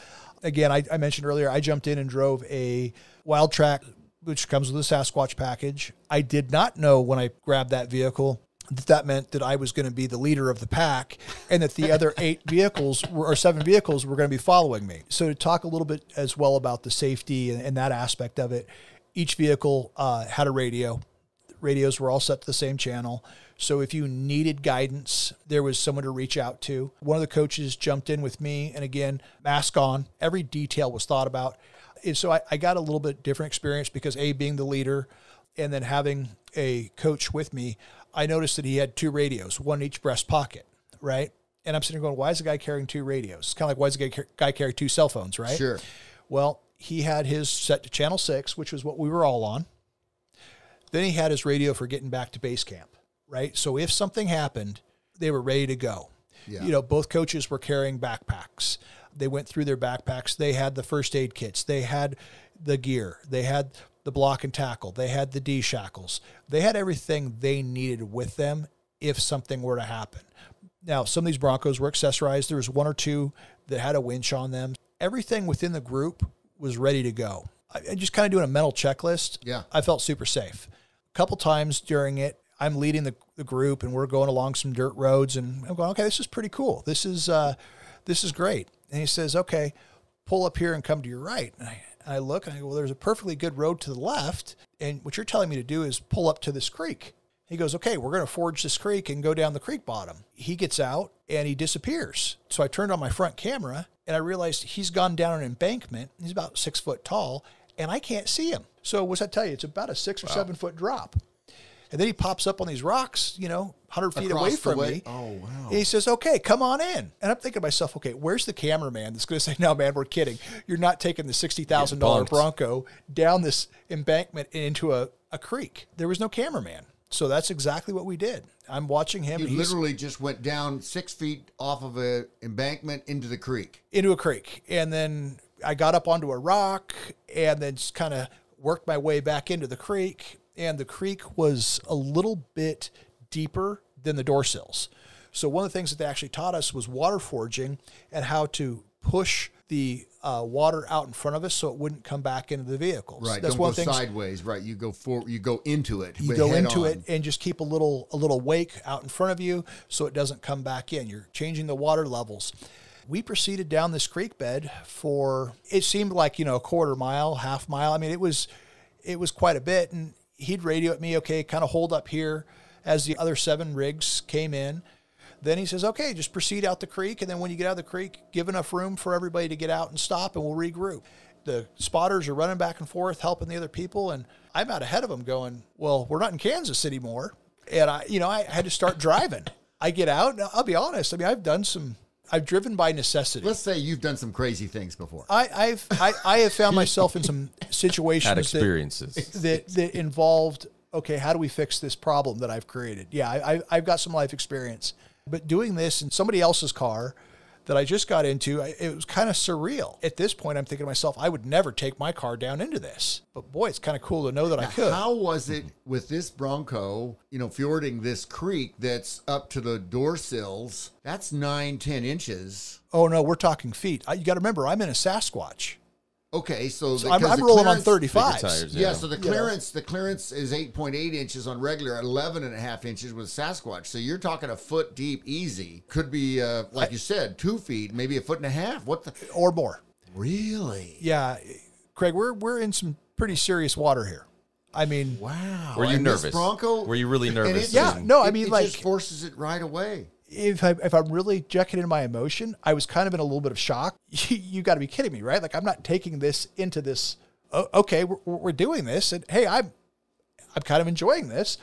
Again, I, I mentioned earlier, I jumped in and drove a Wild Track, which comes with a Sasquatch package. I did not know when I grabbed that vehicle that that meant that I was going to be the leader of the pack and that the other eight vehicles were, or seven vehicles were going to be following me. So to talk a little bit as well about the safety and, and that aspect of it, each vehicle uh, had a radio. Radios were all set to the same channel. So if you needed guidance, there was someone to reach out to. One of the coaches jumped in with me. And again, mask on, every detail was thought about. And so I, I got a little bit different experience because A, being the leader, and then having a coach with me, I noticed that he had two radios, one in each breast pocket, right? And I'm sitting there going, why is the guy carrying two radios? It's kind of like, why does the guy carry two cell phones, right? Sure. Well, he had his set to channel six, which was what we were all on. Then he had his radio for getting back to base camp, right? So if something happened, they were ready to go. Yeah. You know, both coaches were carrying backpacks. They went through their backpacks. They had the first aid kits. They had the gear. They had the block and tackle. They had the D shackles. They had everything they needed with them if something were to happen. Now, some of these Broncos were accessorized. There was one or two that had a winch on them. Everything within the group was ready to go. I, just kind of doing a mental checklist. Yeah. I felt super safe. A couple times during it, I'm leading the, the group and we're going along some dirt roads and I'm going, okay, this is pretty cool. This is, uh, this is great. And he says, okay, pull up here and come to your right. And I, and I look and I go, well, there's a perfectly good road to the left. And what you're telling me to do is pull up to this creek. He goes, okay, we're going to forge this creek and go down the creek bottom. He gets out and he disappears. So I turned on my front camera and I realized he's gone down an embankment. He's about six foot tall and I can't see him. So what's that tell you? It's about a six or wow. seven foot drop. And then he pops up on these rocks, you know, 100 feet Across away from way. me. Oh, wow. And he says, okay, come on in. And I'm thinking to myself, okay, where's the cameraman that's going to say, no, man, we're kidding. You're not taking the $60,000 Bronco down this embankment into a, a creek. There was no cameraman. So that's exactly what we did. I'm watching him. He literally just went down six feet off of an embankment into the creek. Into a creek. And then I got up onto a rock and then just kind of worked my way back into the creek and the creek was a little bit deeper than the door sills. So one of the things that they actually taught us was water forging and how to push the uh, water out in front of us so it wouldn't come back into the vehicle. Right, that's Don't one go things, sideways. Right, you go for you go into it. You go into on. it and just keep a little a little wake out in front of you so it doesn't come back in. You're changing the water levels. We proceeded down this creek bed for it seemed like you know a quarter mile, half mile. I mean, it was it was quite a bit, and he'd radio at me, okay, kind of hold up here as the other seven rigs came in. Then he says, okay, just proceed out the creek. And then when you get out of the creek, give enough room for everybody to get out and stop, and we'll regroup. The spotters are running back and forth, helping the other people. And I'm out ahead of them going, well, we're not in Kansas anymore. And I, you know, I had to start driving. I get out. I'll be honest. I mean, I've done some I've driven by necessity. Let's say you've done some crazy things before. I, I've I, I have found myself in some situations had experiences that, that, that involved okay, how do we fix this problem that I've created? Yeah, I, I've got some life experience, but doing this in somebody else's car that I just got into, it was kind of surreal. At this point, I'm thinking to myself, I would never take my car down into this. But boy, it's kind of cool to know that now, I could. How was it with this Bronco, you know, fjording this creek that's up to the door sills? That's nine, ten inches. Oh, no, we're talking feet. I, you got to remember, I'm in a Sasquatch. Okay, so, so I'm, I'm rolling on 35. Tires, yeah. yeah. so the clearance yeah. the clearance is 8.8 inches on regular, 11 and a half inches with Sasquatch. So you're talking a foot deep, easy. Could be, uh, like I, you said, two feet, maybe a foot and a half. What the or more? Really? Yeah, Craig, we're we're in some pretty serious water here. I mean, wow. Were you and nervous, Bronco? Were you really nervous? It, yeah, no. I mean, it, it like forces it right away if I if I'm really checking in my emotion, I was kind of in a little bit of shock. you, got to be kidding me, right? Like I'm not taking this into this. Oh, okay, we're, we're doing this, and hey, I'm I'm kind of enjoying this.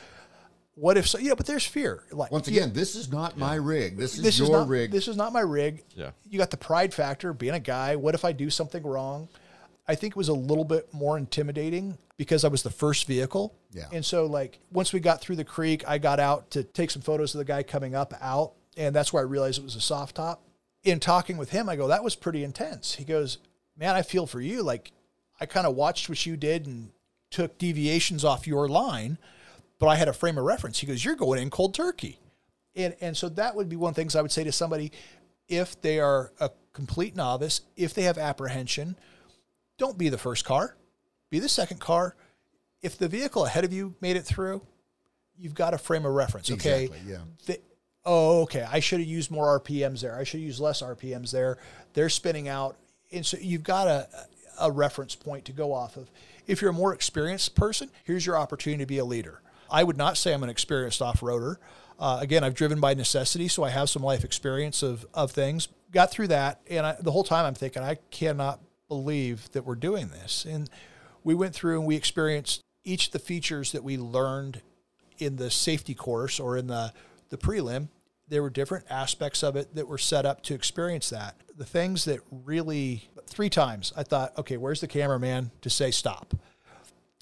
What if so? You know, but there's fear. Like once again, this is not yeah. my rig. This is this your is not, rig. This is not my rig. Yeah. You got the pride factor, being a guy. What if I do something wrong? I think it was a little bit more intimidating because I was the first vehicle. Yeah. And so like once we got through the creek, I got out to take some photos of the guy coming up out and that's where I realized it was a soft top. In talking with him, I go, that was pretty intense. He goes, man, I feel for you. Like I kind of watched what you did and took deviations off your line, but I had a frame of reference. He goes, you're going in cold turkey. And, and so that would be one of the things I would say to somebody if they are a complete novice, if they have apprehension, don't be the first car, be the second car. If the vehicle ahead of you made it through, you've got a frame of reference. Okay. Exactly, yeah. The, oh, okay, I should have used more RPMs there. I should use less RPMs there. They're spinning out. And so you've got a, a reference point to go off of. If you're a more experienced person, here's your opportunity to be a leader. I would not say I'm an experienced off roader. Uh, again, I've driven by necessity, so I have some life experience of, of things. Got through that, and I, the whole time I'm thinking, I cannot believe that we're doing this. And we went through and we experienced each of the features that we learned in the safety course or in the the prelim, there were different aspects of it that were set up to experience that. The things that really, three times I thought, okay, where's the cameraman to say stop?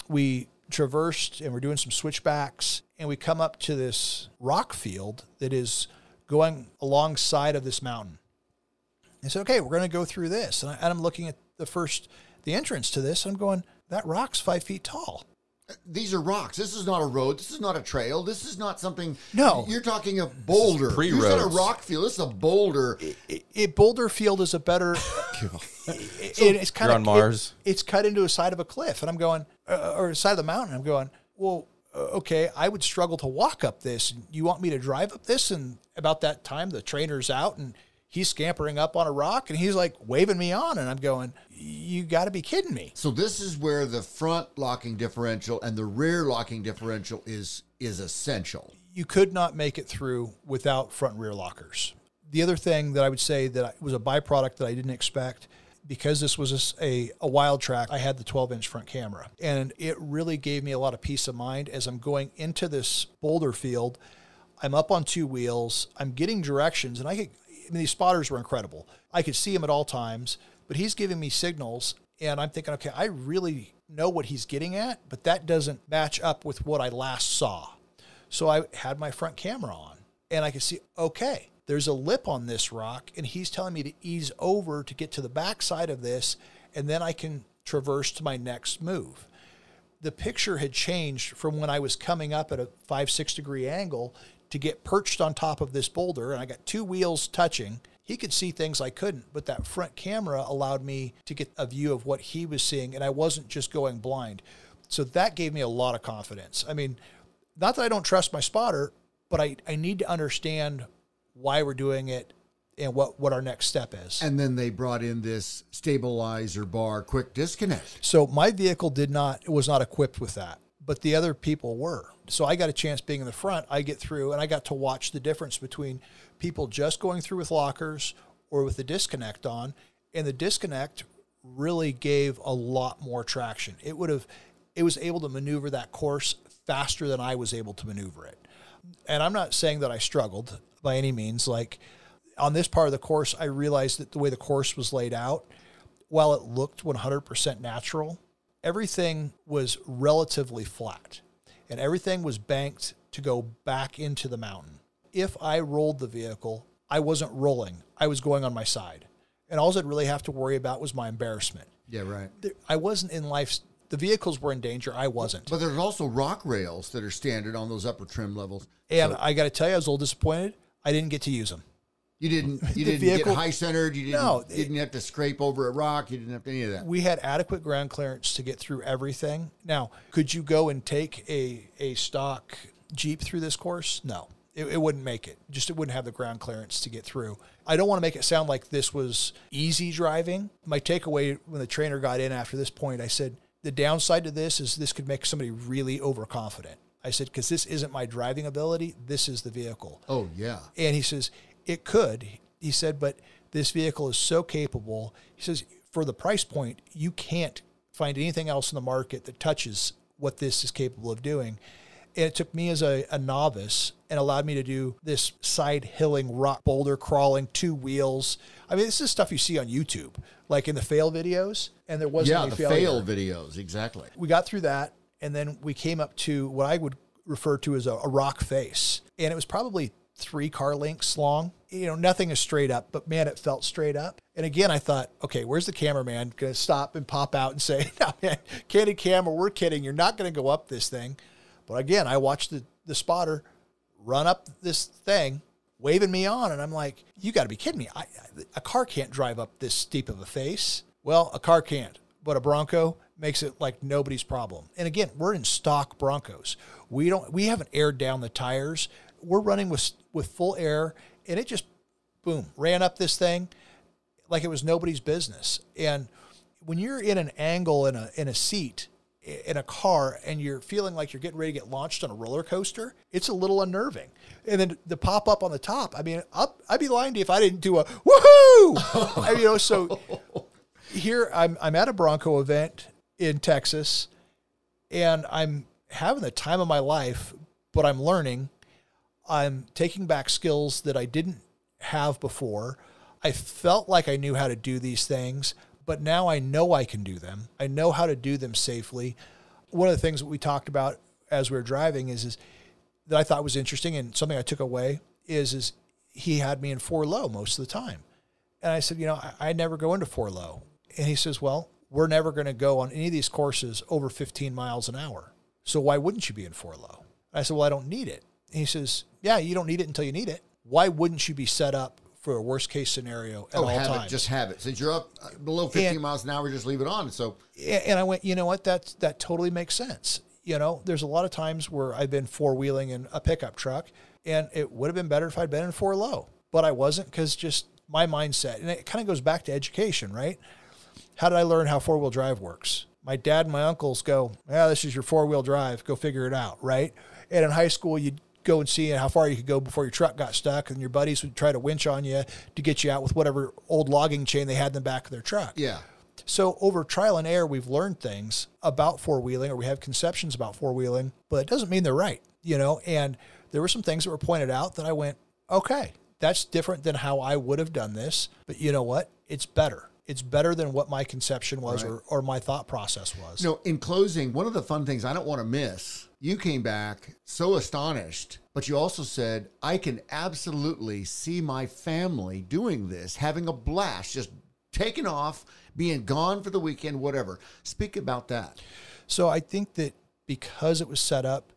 We traversed and we're doing some switchbacks and we come up to this rock field that is going alongside of this mountain. I said, okay, we're going to go through this. And, I, am looking at the first, the entrance to this. I'm going, that rock's five feet tall these are rocks. This is not a road. This is not a trail. This is not something. No, you're talking a boulder. Pre You said a rock field. This is a boulder. It, it, it boulder field is a better. it, it's kind of on Mars. it's cut into a side of a cliff, and I'm going uh, or side of the mountain. I'm going. Well, uh, okay, I would struggle to walk up this. You want me to drive up this? And about that time, the trainer's out and he's scampering up on a rock and he's like waving me on and i'm going you got to be kidding me so this is where the front locking differential and the rear locking differential is is essential you could not make it through without front rear lockers the other thing that i would say that was a byproduct that i didn't expect because this was a, a, wild track, I had the 12 inch front camera. And it really gave me a lot of peace of mind as I'm going into this boulder field. I'm up on two wheels, I'm getting directions, and I get. I mean, these spotters were incredible. I could see him at all times, but he's giving me signals, and I'm thinking, okay, I really know what he's getting at, but that doesn't match up with what I last saw. So I had my front camera on, and I could see, okay, there's a lip on this rock, and he's telling me to ease over to get to the backside of this, and then I can traverse to my next move the picture had changed from when I was coming up at a five, six degree angle to get perched on top of this boulder, and I got two wheels touching. He could see things I couldn't, but that front camera allowed me to get a view of what he was seeing, and I wasn't just going blind. So that gave me a lot of confidence. I mean, not that I don't trust my spotter, but I, I need to understand why we're doing it and what what our next step is. And then they brought in this stabilizer bar quick disconnect. So my vehicle did not was not equipped with that but the other people were. So I got a chance being in the front. I get through and I got to watch the difference between people just going through with lockers or with the disconnect on. And the disconnect really gave a lot more traction. It would have, it was able to maneuver that course faster than I was able to maneuver it. And I'm not saying that I struggled by any means. Like on this part of the course, I realized that the way the course was laid out, while it looked 100% natural, everything was relatively flat and everything was banked to go back into the mountain. If I rolled the vehicle, I wasn't rolling, I was going on my side. And all I'd really have to worry about was my embarrassment. Yeah, right. I wasn't in life's the vehicles were in danger. I wasn't. But there's also rock rails that are standard on those upper trim levels. And so. I got to tell you, I was a little disappointed. I didn't get to use them. You didn't. You didn't vehicle, get high centered. You didn't. No, it, didn't have to scrape over a rock. You didn't have to any of that. We had adequate ground clearance to get through everything. Now, could you go and take a a stock Jeep through this course? No, it, it wouldn't make it. Just it wouldn't have the ground clearance to get through. I don't want to make it sound like this was easy driving. My takeaway when the trainer got in after this point, I said the downside to this is this could make somebody really overconfident. I said because this isn't my driving ability. This is the vehicle. Oh yeah. And he says it could. He said, but this vehicle is so capable. He says, for the price point, you can't find anything else in the market that touches what this is capable of doing. And it took me as a, a novice and allowed me to do this side hilling, rock boulder crawling, two wheels. I mean, this is stuff you see on YouTube, like in the fail videos. And there wasn't yeah, the failure. fail videos exactly. We got through that, and then we came up to what I would refer to as a, a rock face, and it was probably three car lengths long. You know, nothing is straight up, but man, it felt straight up. And again, I thought, okay, where's the cameraman going to stop and pop out and say, no, man, candid camera, we're kidding. You're not going to go up this thing. But again, I watched the, the spotter run up this thing, waving me on. And I'm like, you got to be kidding me. I, I, a car can't drive up this steep of a face. Well, a car can't, but a Bronco makes it like nobody's problem. And again, we're in stock Broncos. We don't we haven't aired down the tires. We're running with with full air, and it just boom ran up this thing like it was nobody's business. And when you're in an angle in a in a seat in a car and you're feeling like you're getting ready to get launched on a roller coaster, it's a little unnerving. And then the pop up on the top, I mean, i would be lying to you if I didn't do a woohoo. I, you know, so here I'm, I'm at a Bronco event in Texas and I'm having the time of my life, but I'm learning I'm taking back skills that I didn't have before. I felt like I knew how to do these things, but now I know I can do them. I know how to do them safely. One of the things that we talked about as we were driving is, is that I thought was interesting and something I took away is is he had me in four low most of the time. And I said, you know, I, I never go into four low. And he says, well, we're never going to go on any of these courses over 15 miles an hour. So why wouldn't you be in four low? I said, well, I don't need it he says, "Yeah, you don't need it until you need it. Why wouldn't you be set up for a worst case scenario at oh, all times? just have it. Since you're up uh, below 15 and, miles an hour, just leave it on." So, and I went, you know what? That that totally makes sense. You know, there's a lot of times where I've been four wheeling in a pickup truck, and it would have been better if I'd been in four low, but I wasn't because just my mindset, and it kind of goes back to education, right? How did I learn how four wheel drive works? my dad and my uncles go, yeah, this is your four wheel drive. Go figure it out, right? And in high school, you'd go and see how far you could go before your truck got stuck, and your buddies would try to winch on you to get you out with whatever old logging chain they had in the back of their truck. Yeah. So over trial and error, we've learned things about four wheeling, or we have conceptions about four wheeling, but it doesn't mean they're right, you know. And there were some things that were pointed out that I went, okay, that's different than how I would have done this, but you know what? It's better it's better than what my conception was right. or, or my thought process was. You no, know, in closing, one of the fun things I don't want to miss you came back so astonished, but you also said, I can absolutely see my family doing this, having a blast, just taking off, being gone for the weekend, whatever. Speak about that. So I think that because it was set up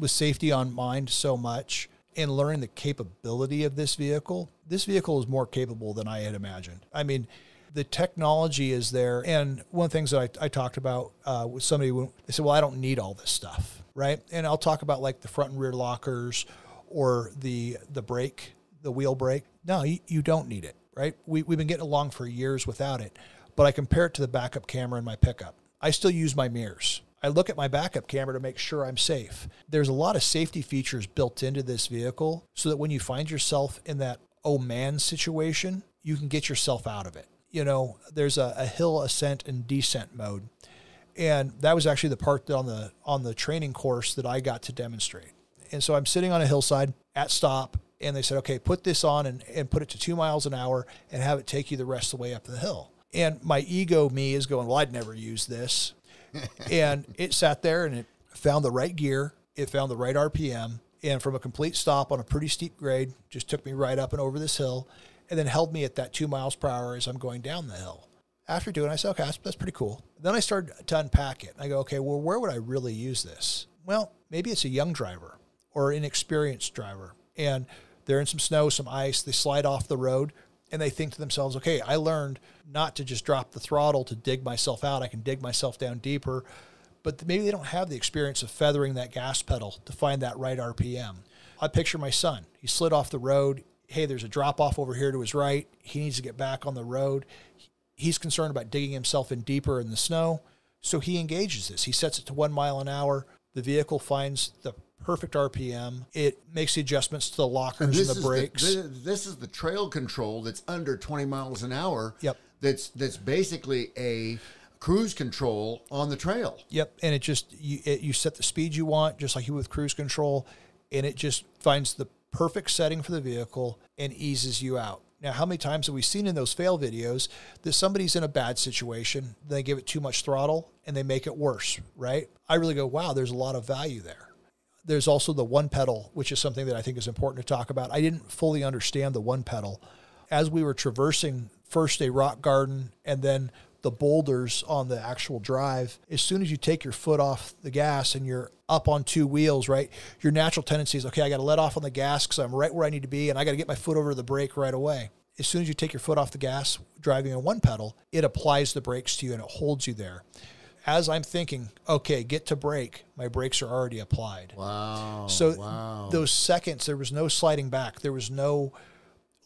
with safety on mind so much and learning the capability of this vehicle, this vehicle is more capable than I had imagined. I mean, the technology is there. And one of the things that I, I talked about uh, with somebody, they said, Well, I don't need all this stuff right? And I'll talk about like the front and rear lockers or the the brake, the wheel brake. No, you, you don't need it, right? We, we've been getting along for years without it, but I compare it to the backup camera in my pickup. I still use my mirrors. I look at my backup camera to make sure I'm safe. There's a lot of safety features built into this vehicle so that when you find yourself in that oh man situation, you can get yourself out of it. You know, there's a, a hill ascent and descent mode and that was actually the part that on the on the training course that I got to demonstrate. And so I'm sitting on a hillside at stop, and they said, "Okay, put this on and, and put it to two miles an hour, and have it take you the rest of the way up the hill." And my ego, me, is going, "Well, I'd never use this," and it sat there and it found the right gear, it found the right RPM, and from a complete stop on a pretty steep grade, just took me right up and over this hill, and then held me at that two miles per hour as I'm going down the hill after doing it, I said, okay, that's, that's pretty cool. Then I started to unpack it. I go, okay, well, where would I really use this? Well, maybe it's a young driver or an experienced driver, and they're in some snow, some ice, they slide off the road, and they think to themselves, okay, I learned not to just drop the throttle to dig myself out. I can dig myself down deeper. But maybe they don't have the experience of feathering that gas pedal to find that right RPM. I picture my son. He slid off the road. Hey, there's a drop off over here to his right. He needs to get back on the road he's concerned about digging himself in deeper in the snow. So he engages this. He sets it to one mile an hour. The vehicle finds the perfect RPM. It makes the adjustments to the lockers and, and the brakes. The, this is the trail control that's under 20 miles an hour. Yep. That's that's basically a cruise control on the trail. Yep. And it just you it, you set the speed you want, just like you with cruise control, and it just finds the perfect setting for the vehicle and eases you out. Now, how many times have we seen in those fail videos that somebody's in a bad situation, they give it too much throttle and they make it worse, right? I really go, wow, there's a lot of value there. There's also the one pedal, which is something that I think is important to talk about. I didn't fully understand the one pedal. As we were traversing first a rock garden and then the boulders on the actual drive, as soon as you take your foot off the gas and you're up on two wheels, right, your natural tendency is, okay, I got to let off on the gas because I'm right where I need to be and I got to get my foot over the brake right away. As soon as you take your foot off the gas driving on one pedal, it applies the brakes to you and it holds you there as I'm thinking, okay, get to brake. my brakes are already applied. Wow. So wow. those seconds, there was no sliding back. There was no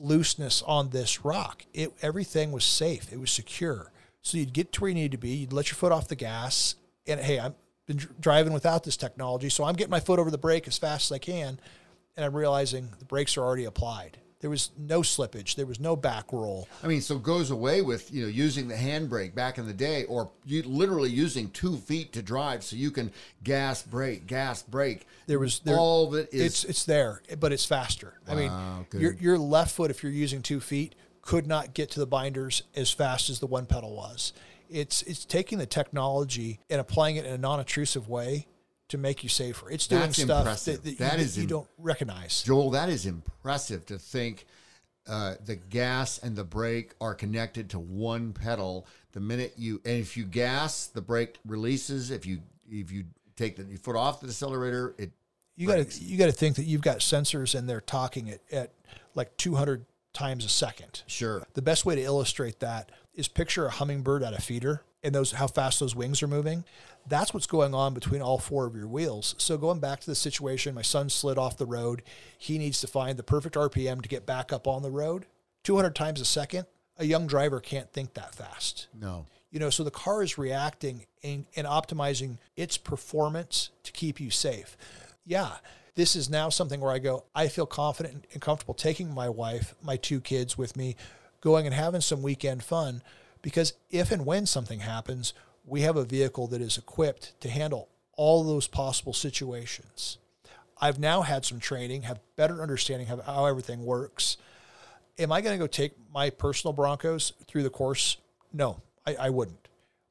looseness on this rock. It everything was safe. It was secure. So you'd get to where you need to be. You'd let your foot off the gas. And hey, I've been driving without this technology, so I'm getting my foot over the brake as fast as I can, and I'm realizing the brakes are already applied. There was no slippage. There was no back roll. I mean, so goes away with you know using the handbrake back in the day, or you literally using two feet to drive, so you can gas brake, gas brake. There was there, all that is. It's it's there, but it's faster. I mean, ah, your your left foot, if you're using two feet, could not get to the binders as fast as the one pedal was. It's it's taking the technology and applying it in a non-intrusive way to make you safer. It's doing That's stuff impressive. that, that, that you, is you don't recognize. Joel, that is impressive to think uh, the gas and the brake are connected to one pedal. The minute you and if you gas, the brake releases. If you if you take the your foot off the accelerator, it you got to you got to think that you've got sensors and they're talking at, at like 200 times a second. Sure. The best way to illustrate that is picture a hummingbird at a feeder and those how fast those wings are moving. That's what's going on between all four of your wheels. So going back to the situation, my son slid off the road. He needs to find the perfect RPM to get back up on the road. 200 times a second, a young driver can't think that fast. No. You know, so the car is reacting and, and optimizing its performance to keep you safe. Yeah this is now something where I go, I feel confident and comfortable taking my wife, my two kids with me, going and having some weekend fun. Because if and when something happens, we have a vehicle that is equipped to handle all those possible situations. I've now had some training, have better understanding of how everything works. Am I going to go take my personal Broncos through the course? No, I, I wouldn't.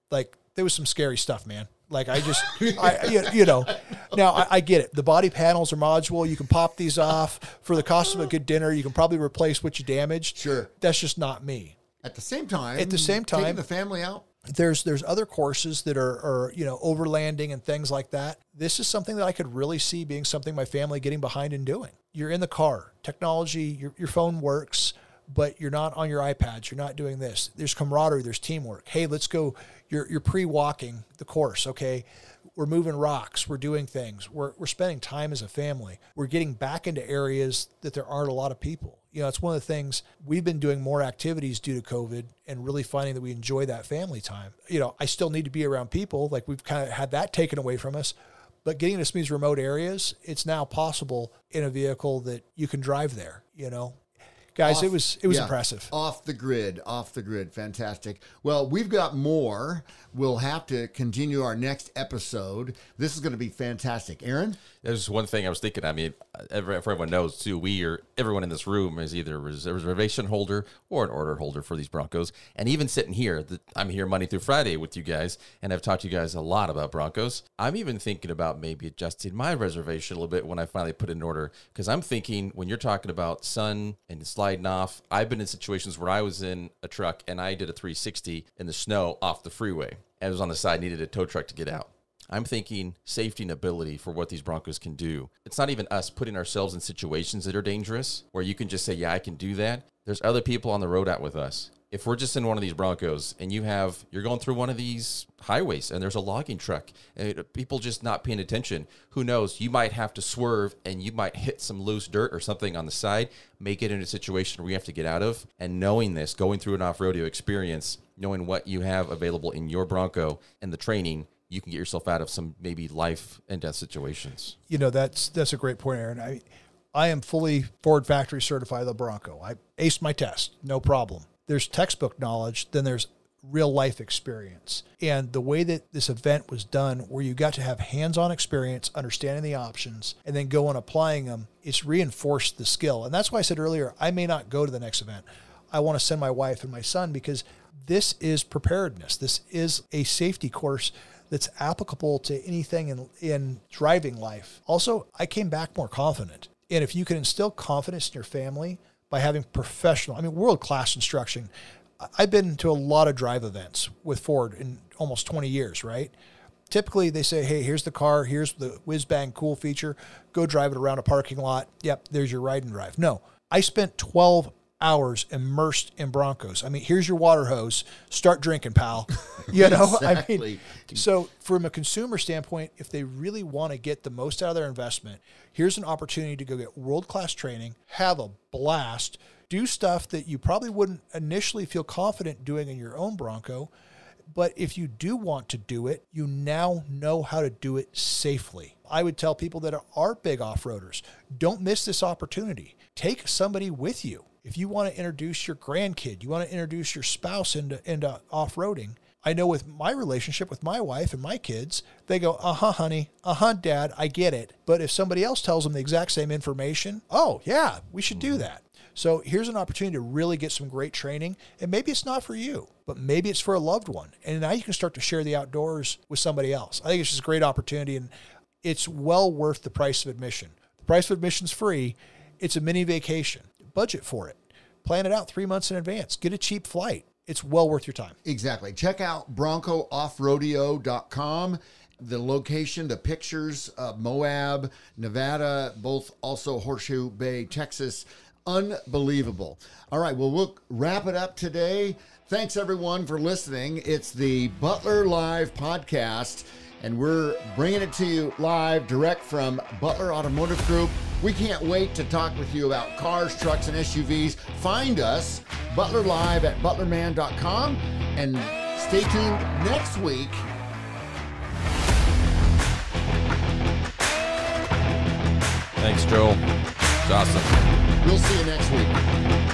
Like there was some scary stuff, man. Like I just, I you, you know, now, I, I, get it. The body panels are modular. You can pop these off for the cost of a good dinner. You can probably replace what you damaged. Sure. That's just not me. At the same time, at the same time, taking the family out. There's there's other courses that are, are you know overlanding and things like that. This is something that I could really see being something my family getting behind and doing. You're in the car, technology, your, your phone works but you're not on your iPads. You're not doing this. There's camaraderie. There's teamwork. Hey, let's go. You're, you're pre-walking the course. Okay, we're moving rocks. We're doing things. We're, we're spending time as a family. We're getting back into areas that there aren't a lot of people. You know, it's one of the things we've been doing more activities due to COVID and really finding that we enjoy that family time. You know, I still need to be around people. Like we've kind of had that taken away from us. But getting to some of these remote areas, it's now possible in a vehicle that you can drive there, you know, guys, off, it was it was yeah, impressive. Off the grid, off the grid, fantastic. Well, we've got more. We'll have to continue our next episode. This is going to be fantastic, Aaron. There's one thing I was thinking. I mean, everyone knows too. We are everyone in this room is either a reservation holder or an order holder for these Broncos. And even sitting here, I'm here Monday through Friday with you guys, and I've talked to you guys a lot about Broncos. I'm even thinking about maybe adjusting my reservation a little bit when I finally put in order because I'm thinking when you're talking about sun and sliding off. I've been in situations where I was in a truck and I did a 360 in the snow off the freeway. I was on the side, needed a tow truck to get out. I'm thinking safety and ability for what these Broncos can do. It's not even us putting ourselves in situations that are dangerous where you can just say, yeah, I can do that. There's other people on the road out with us. If we're just in one of these Broncos and you have, you're going through one of these highways and there's a logging truck and people just not paying attention, who knows? You might have to swerve and you might hit some loose dirt or something on the side, make it in a situation where you have to get out of. And knowing this, going through an off rodeo experience, knowing what you have available in your Bronco and the training you can get yourself out of some maybe life and death situations. You know, that's that's a great point, Aaron. I I am fully Ford factory certified the Bronco. I aced my test, no problem. There's textbook knowledge, then there's real life experience. And the way that this event was done, where you got to have hands on experience, understanding the options, and then go on applying them, it's reinforced the skill. And that's why I said earlier, I may not go to the next event. I want to send my wife and my son because this is preparedness. This is a safety course that's applicable to anything in, in driving life. Also, I came back more confident. And if you can instill confidence in your family by having professional, I mean, world class instruction. I've been to a lot of drive events with Ford in almost 20 years, right? Typically, they say, hey, here's the car, here's the whiz bang cool feature, go drive it around a parking lot. Yep, there's your ride and drive. No, I spent 12 hours immersed in Broncos. I mean, here's your water hose. Start drinking, pal. You know, exactly. I mean, so from a consumer standpoint, if they really want to get the most out of their investment, here's an opportunity to go get world class training, have a blast, do stuff that you probably wouldn't initially feel confident doing in your own Bronco. But if you do want to do it, you now know how to do it safely. I would tell people that are big off roaders don't miss this opportunity. Take somebody with you if you want to introduce your grandkid, you want to introduce your spouse into, into off roading. I know with my relationship with my wife and my kids, they go, uh huh, honey, uh huh, dad, I get it. But if somebody else tells them the exact same information, oh, yeah, we should do mm-hmm. that. So here's an opportunity to really get some great training. And maybe it's not for you, but maybe it's for a loved one. And now you can start to share the outdoors with somebody else. I think it's just a great opportunity and it's well worth the price of admission. The price of admission is free, it's a mini vacation budget for it. Plan it out three months in advance. Get a cheap flight. It's well worth your time. Exactly. Check out broncooffrodeo.com the location, the pictures, uh, Moab, Nevada, both also Horseshoe Bay, Texas. Unbelievable. All right, well, we'll wrap it up today. Thanks, everyone, for listening. It's the Butler Live Podcast and we're bringing it to you live, direct from Butler Automotive Group. We can't wait to talk with you about cars, trucks, and SUVs. Find us, Butler Live at butlerman.com, and stay tuned next week Thanks, Joel. It's awesome. We'll see you next week.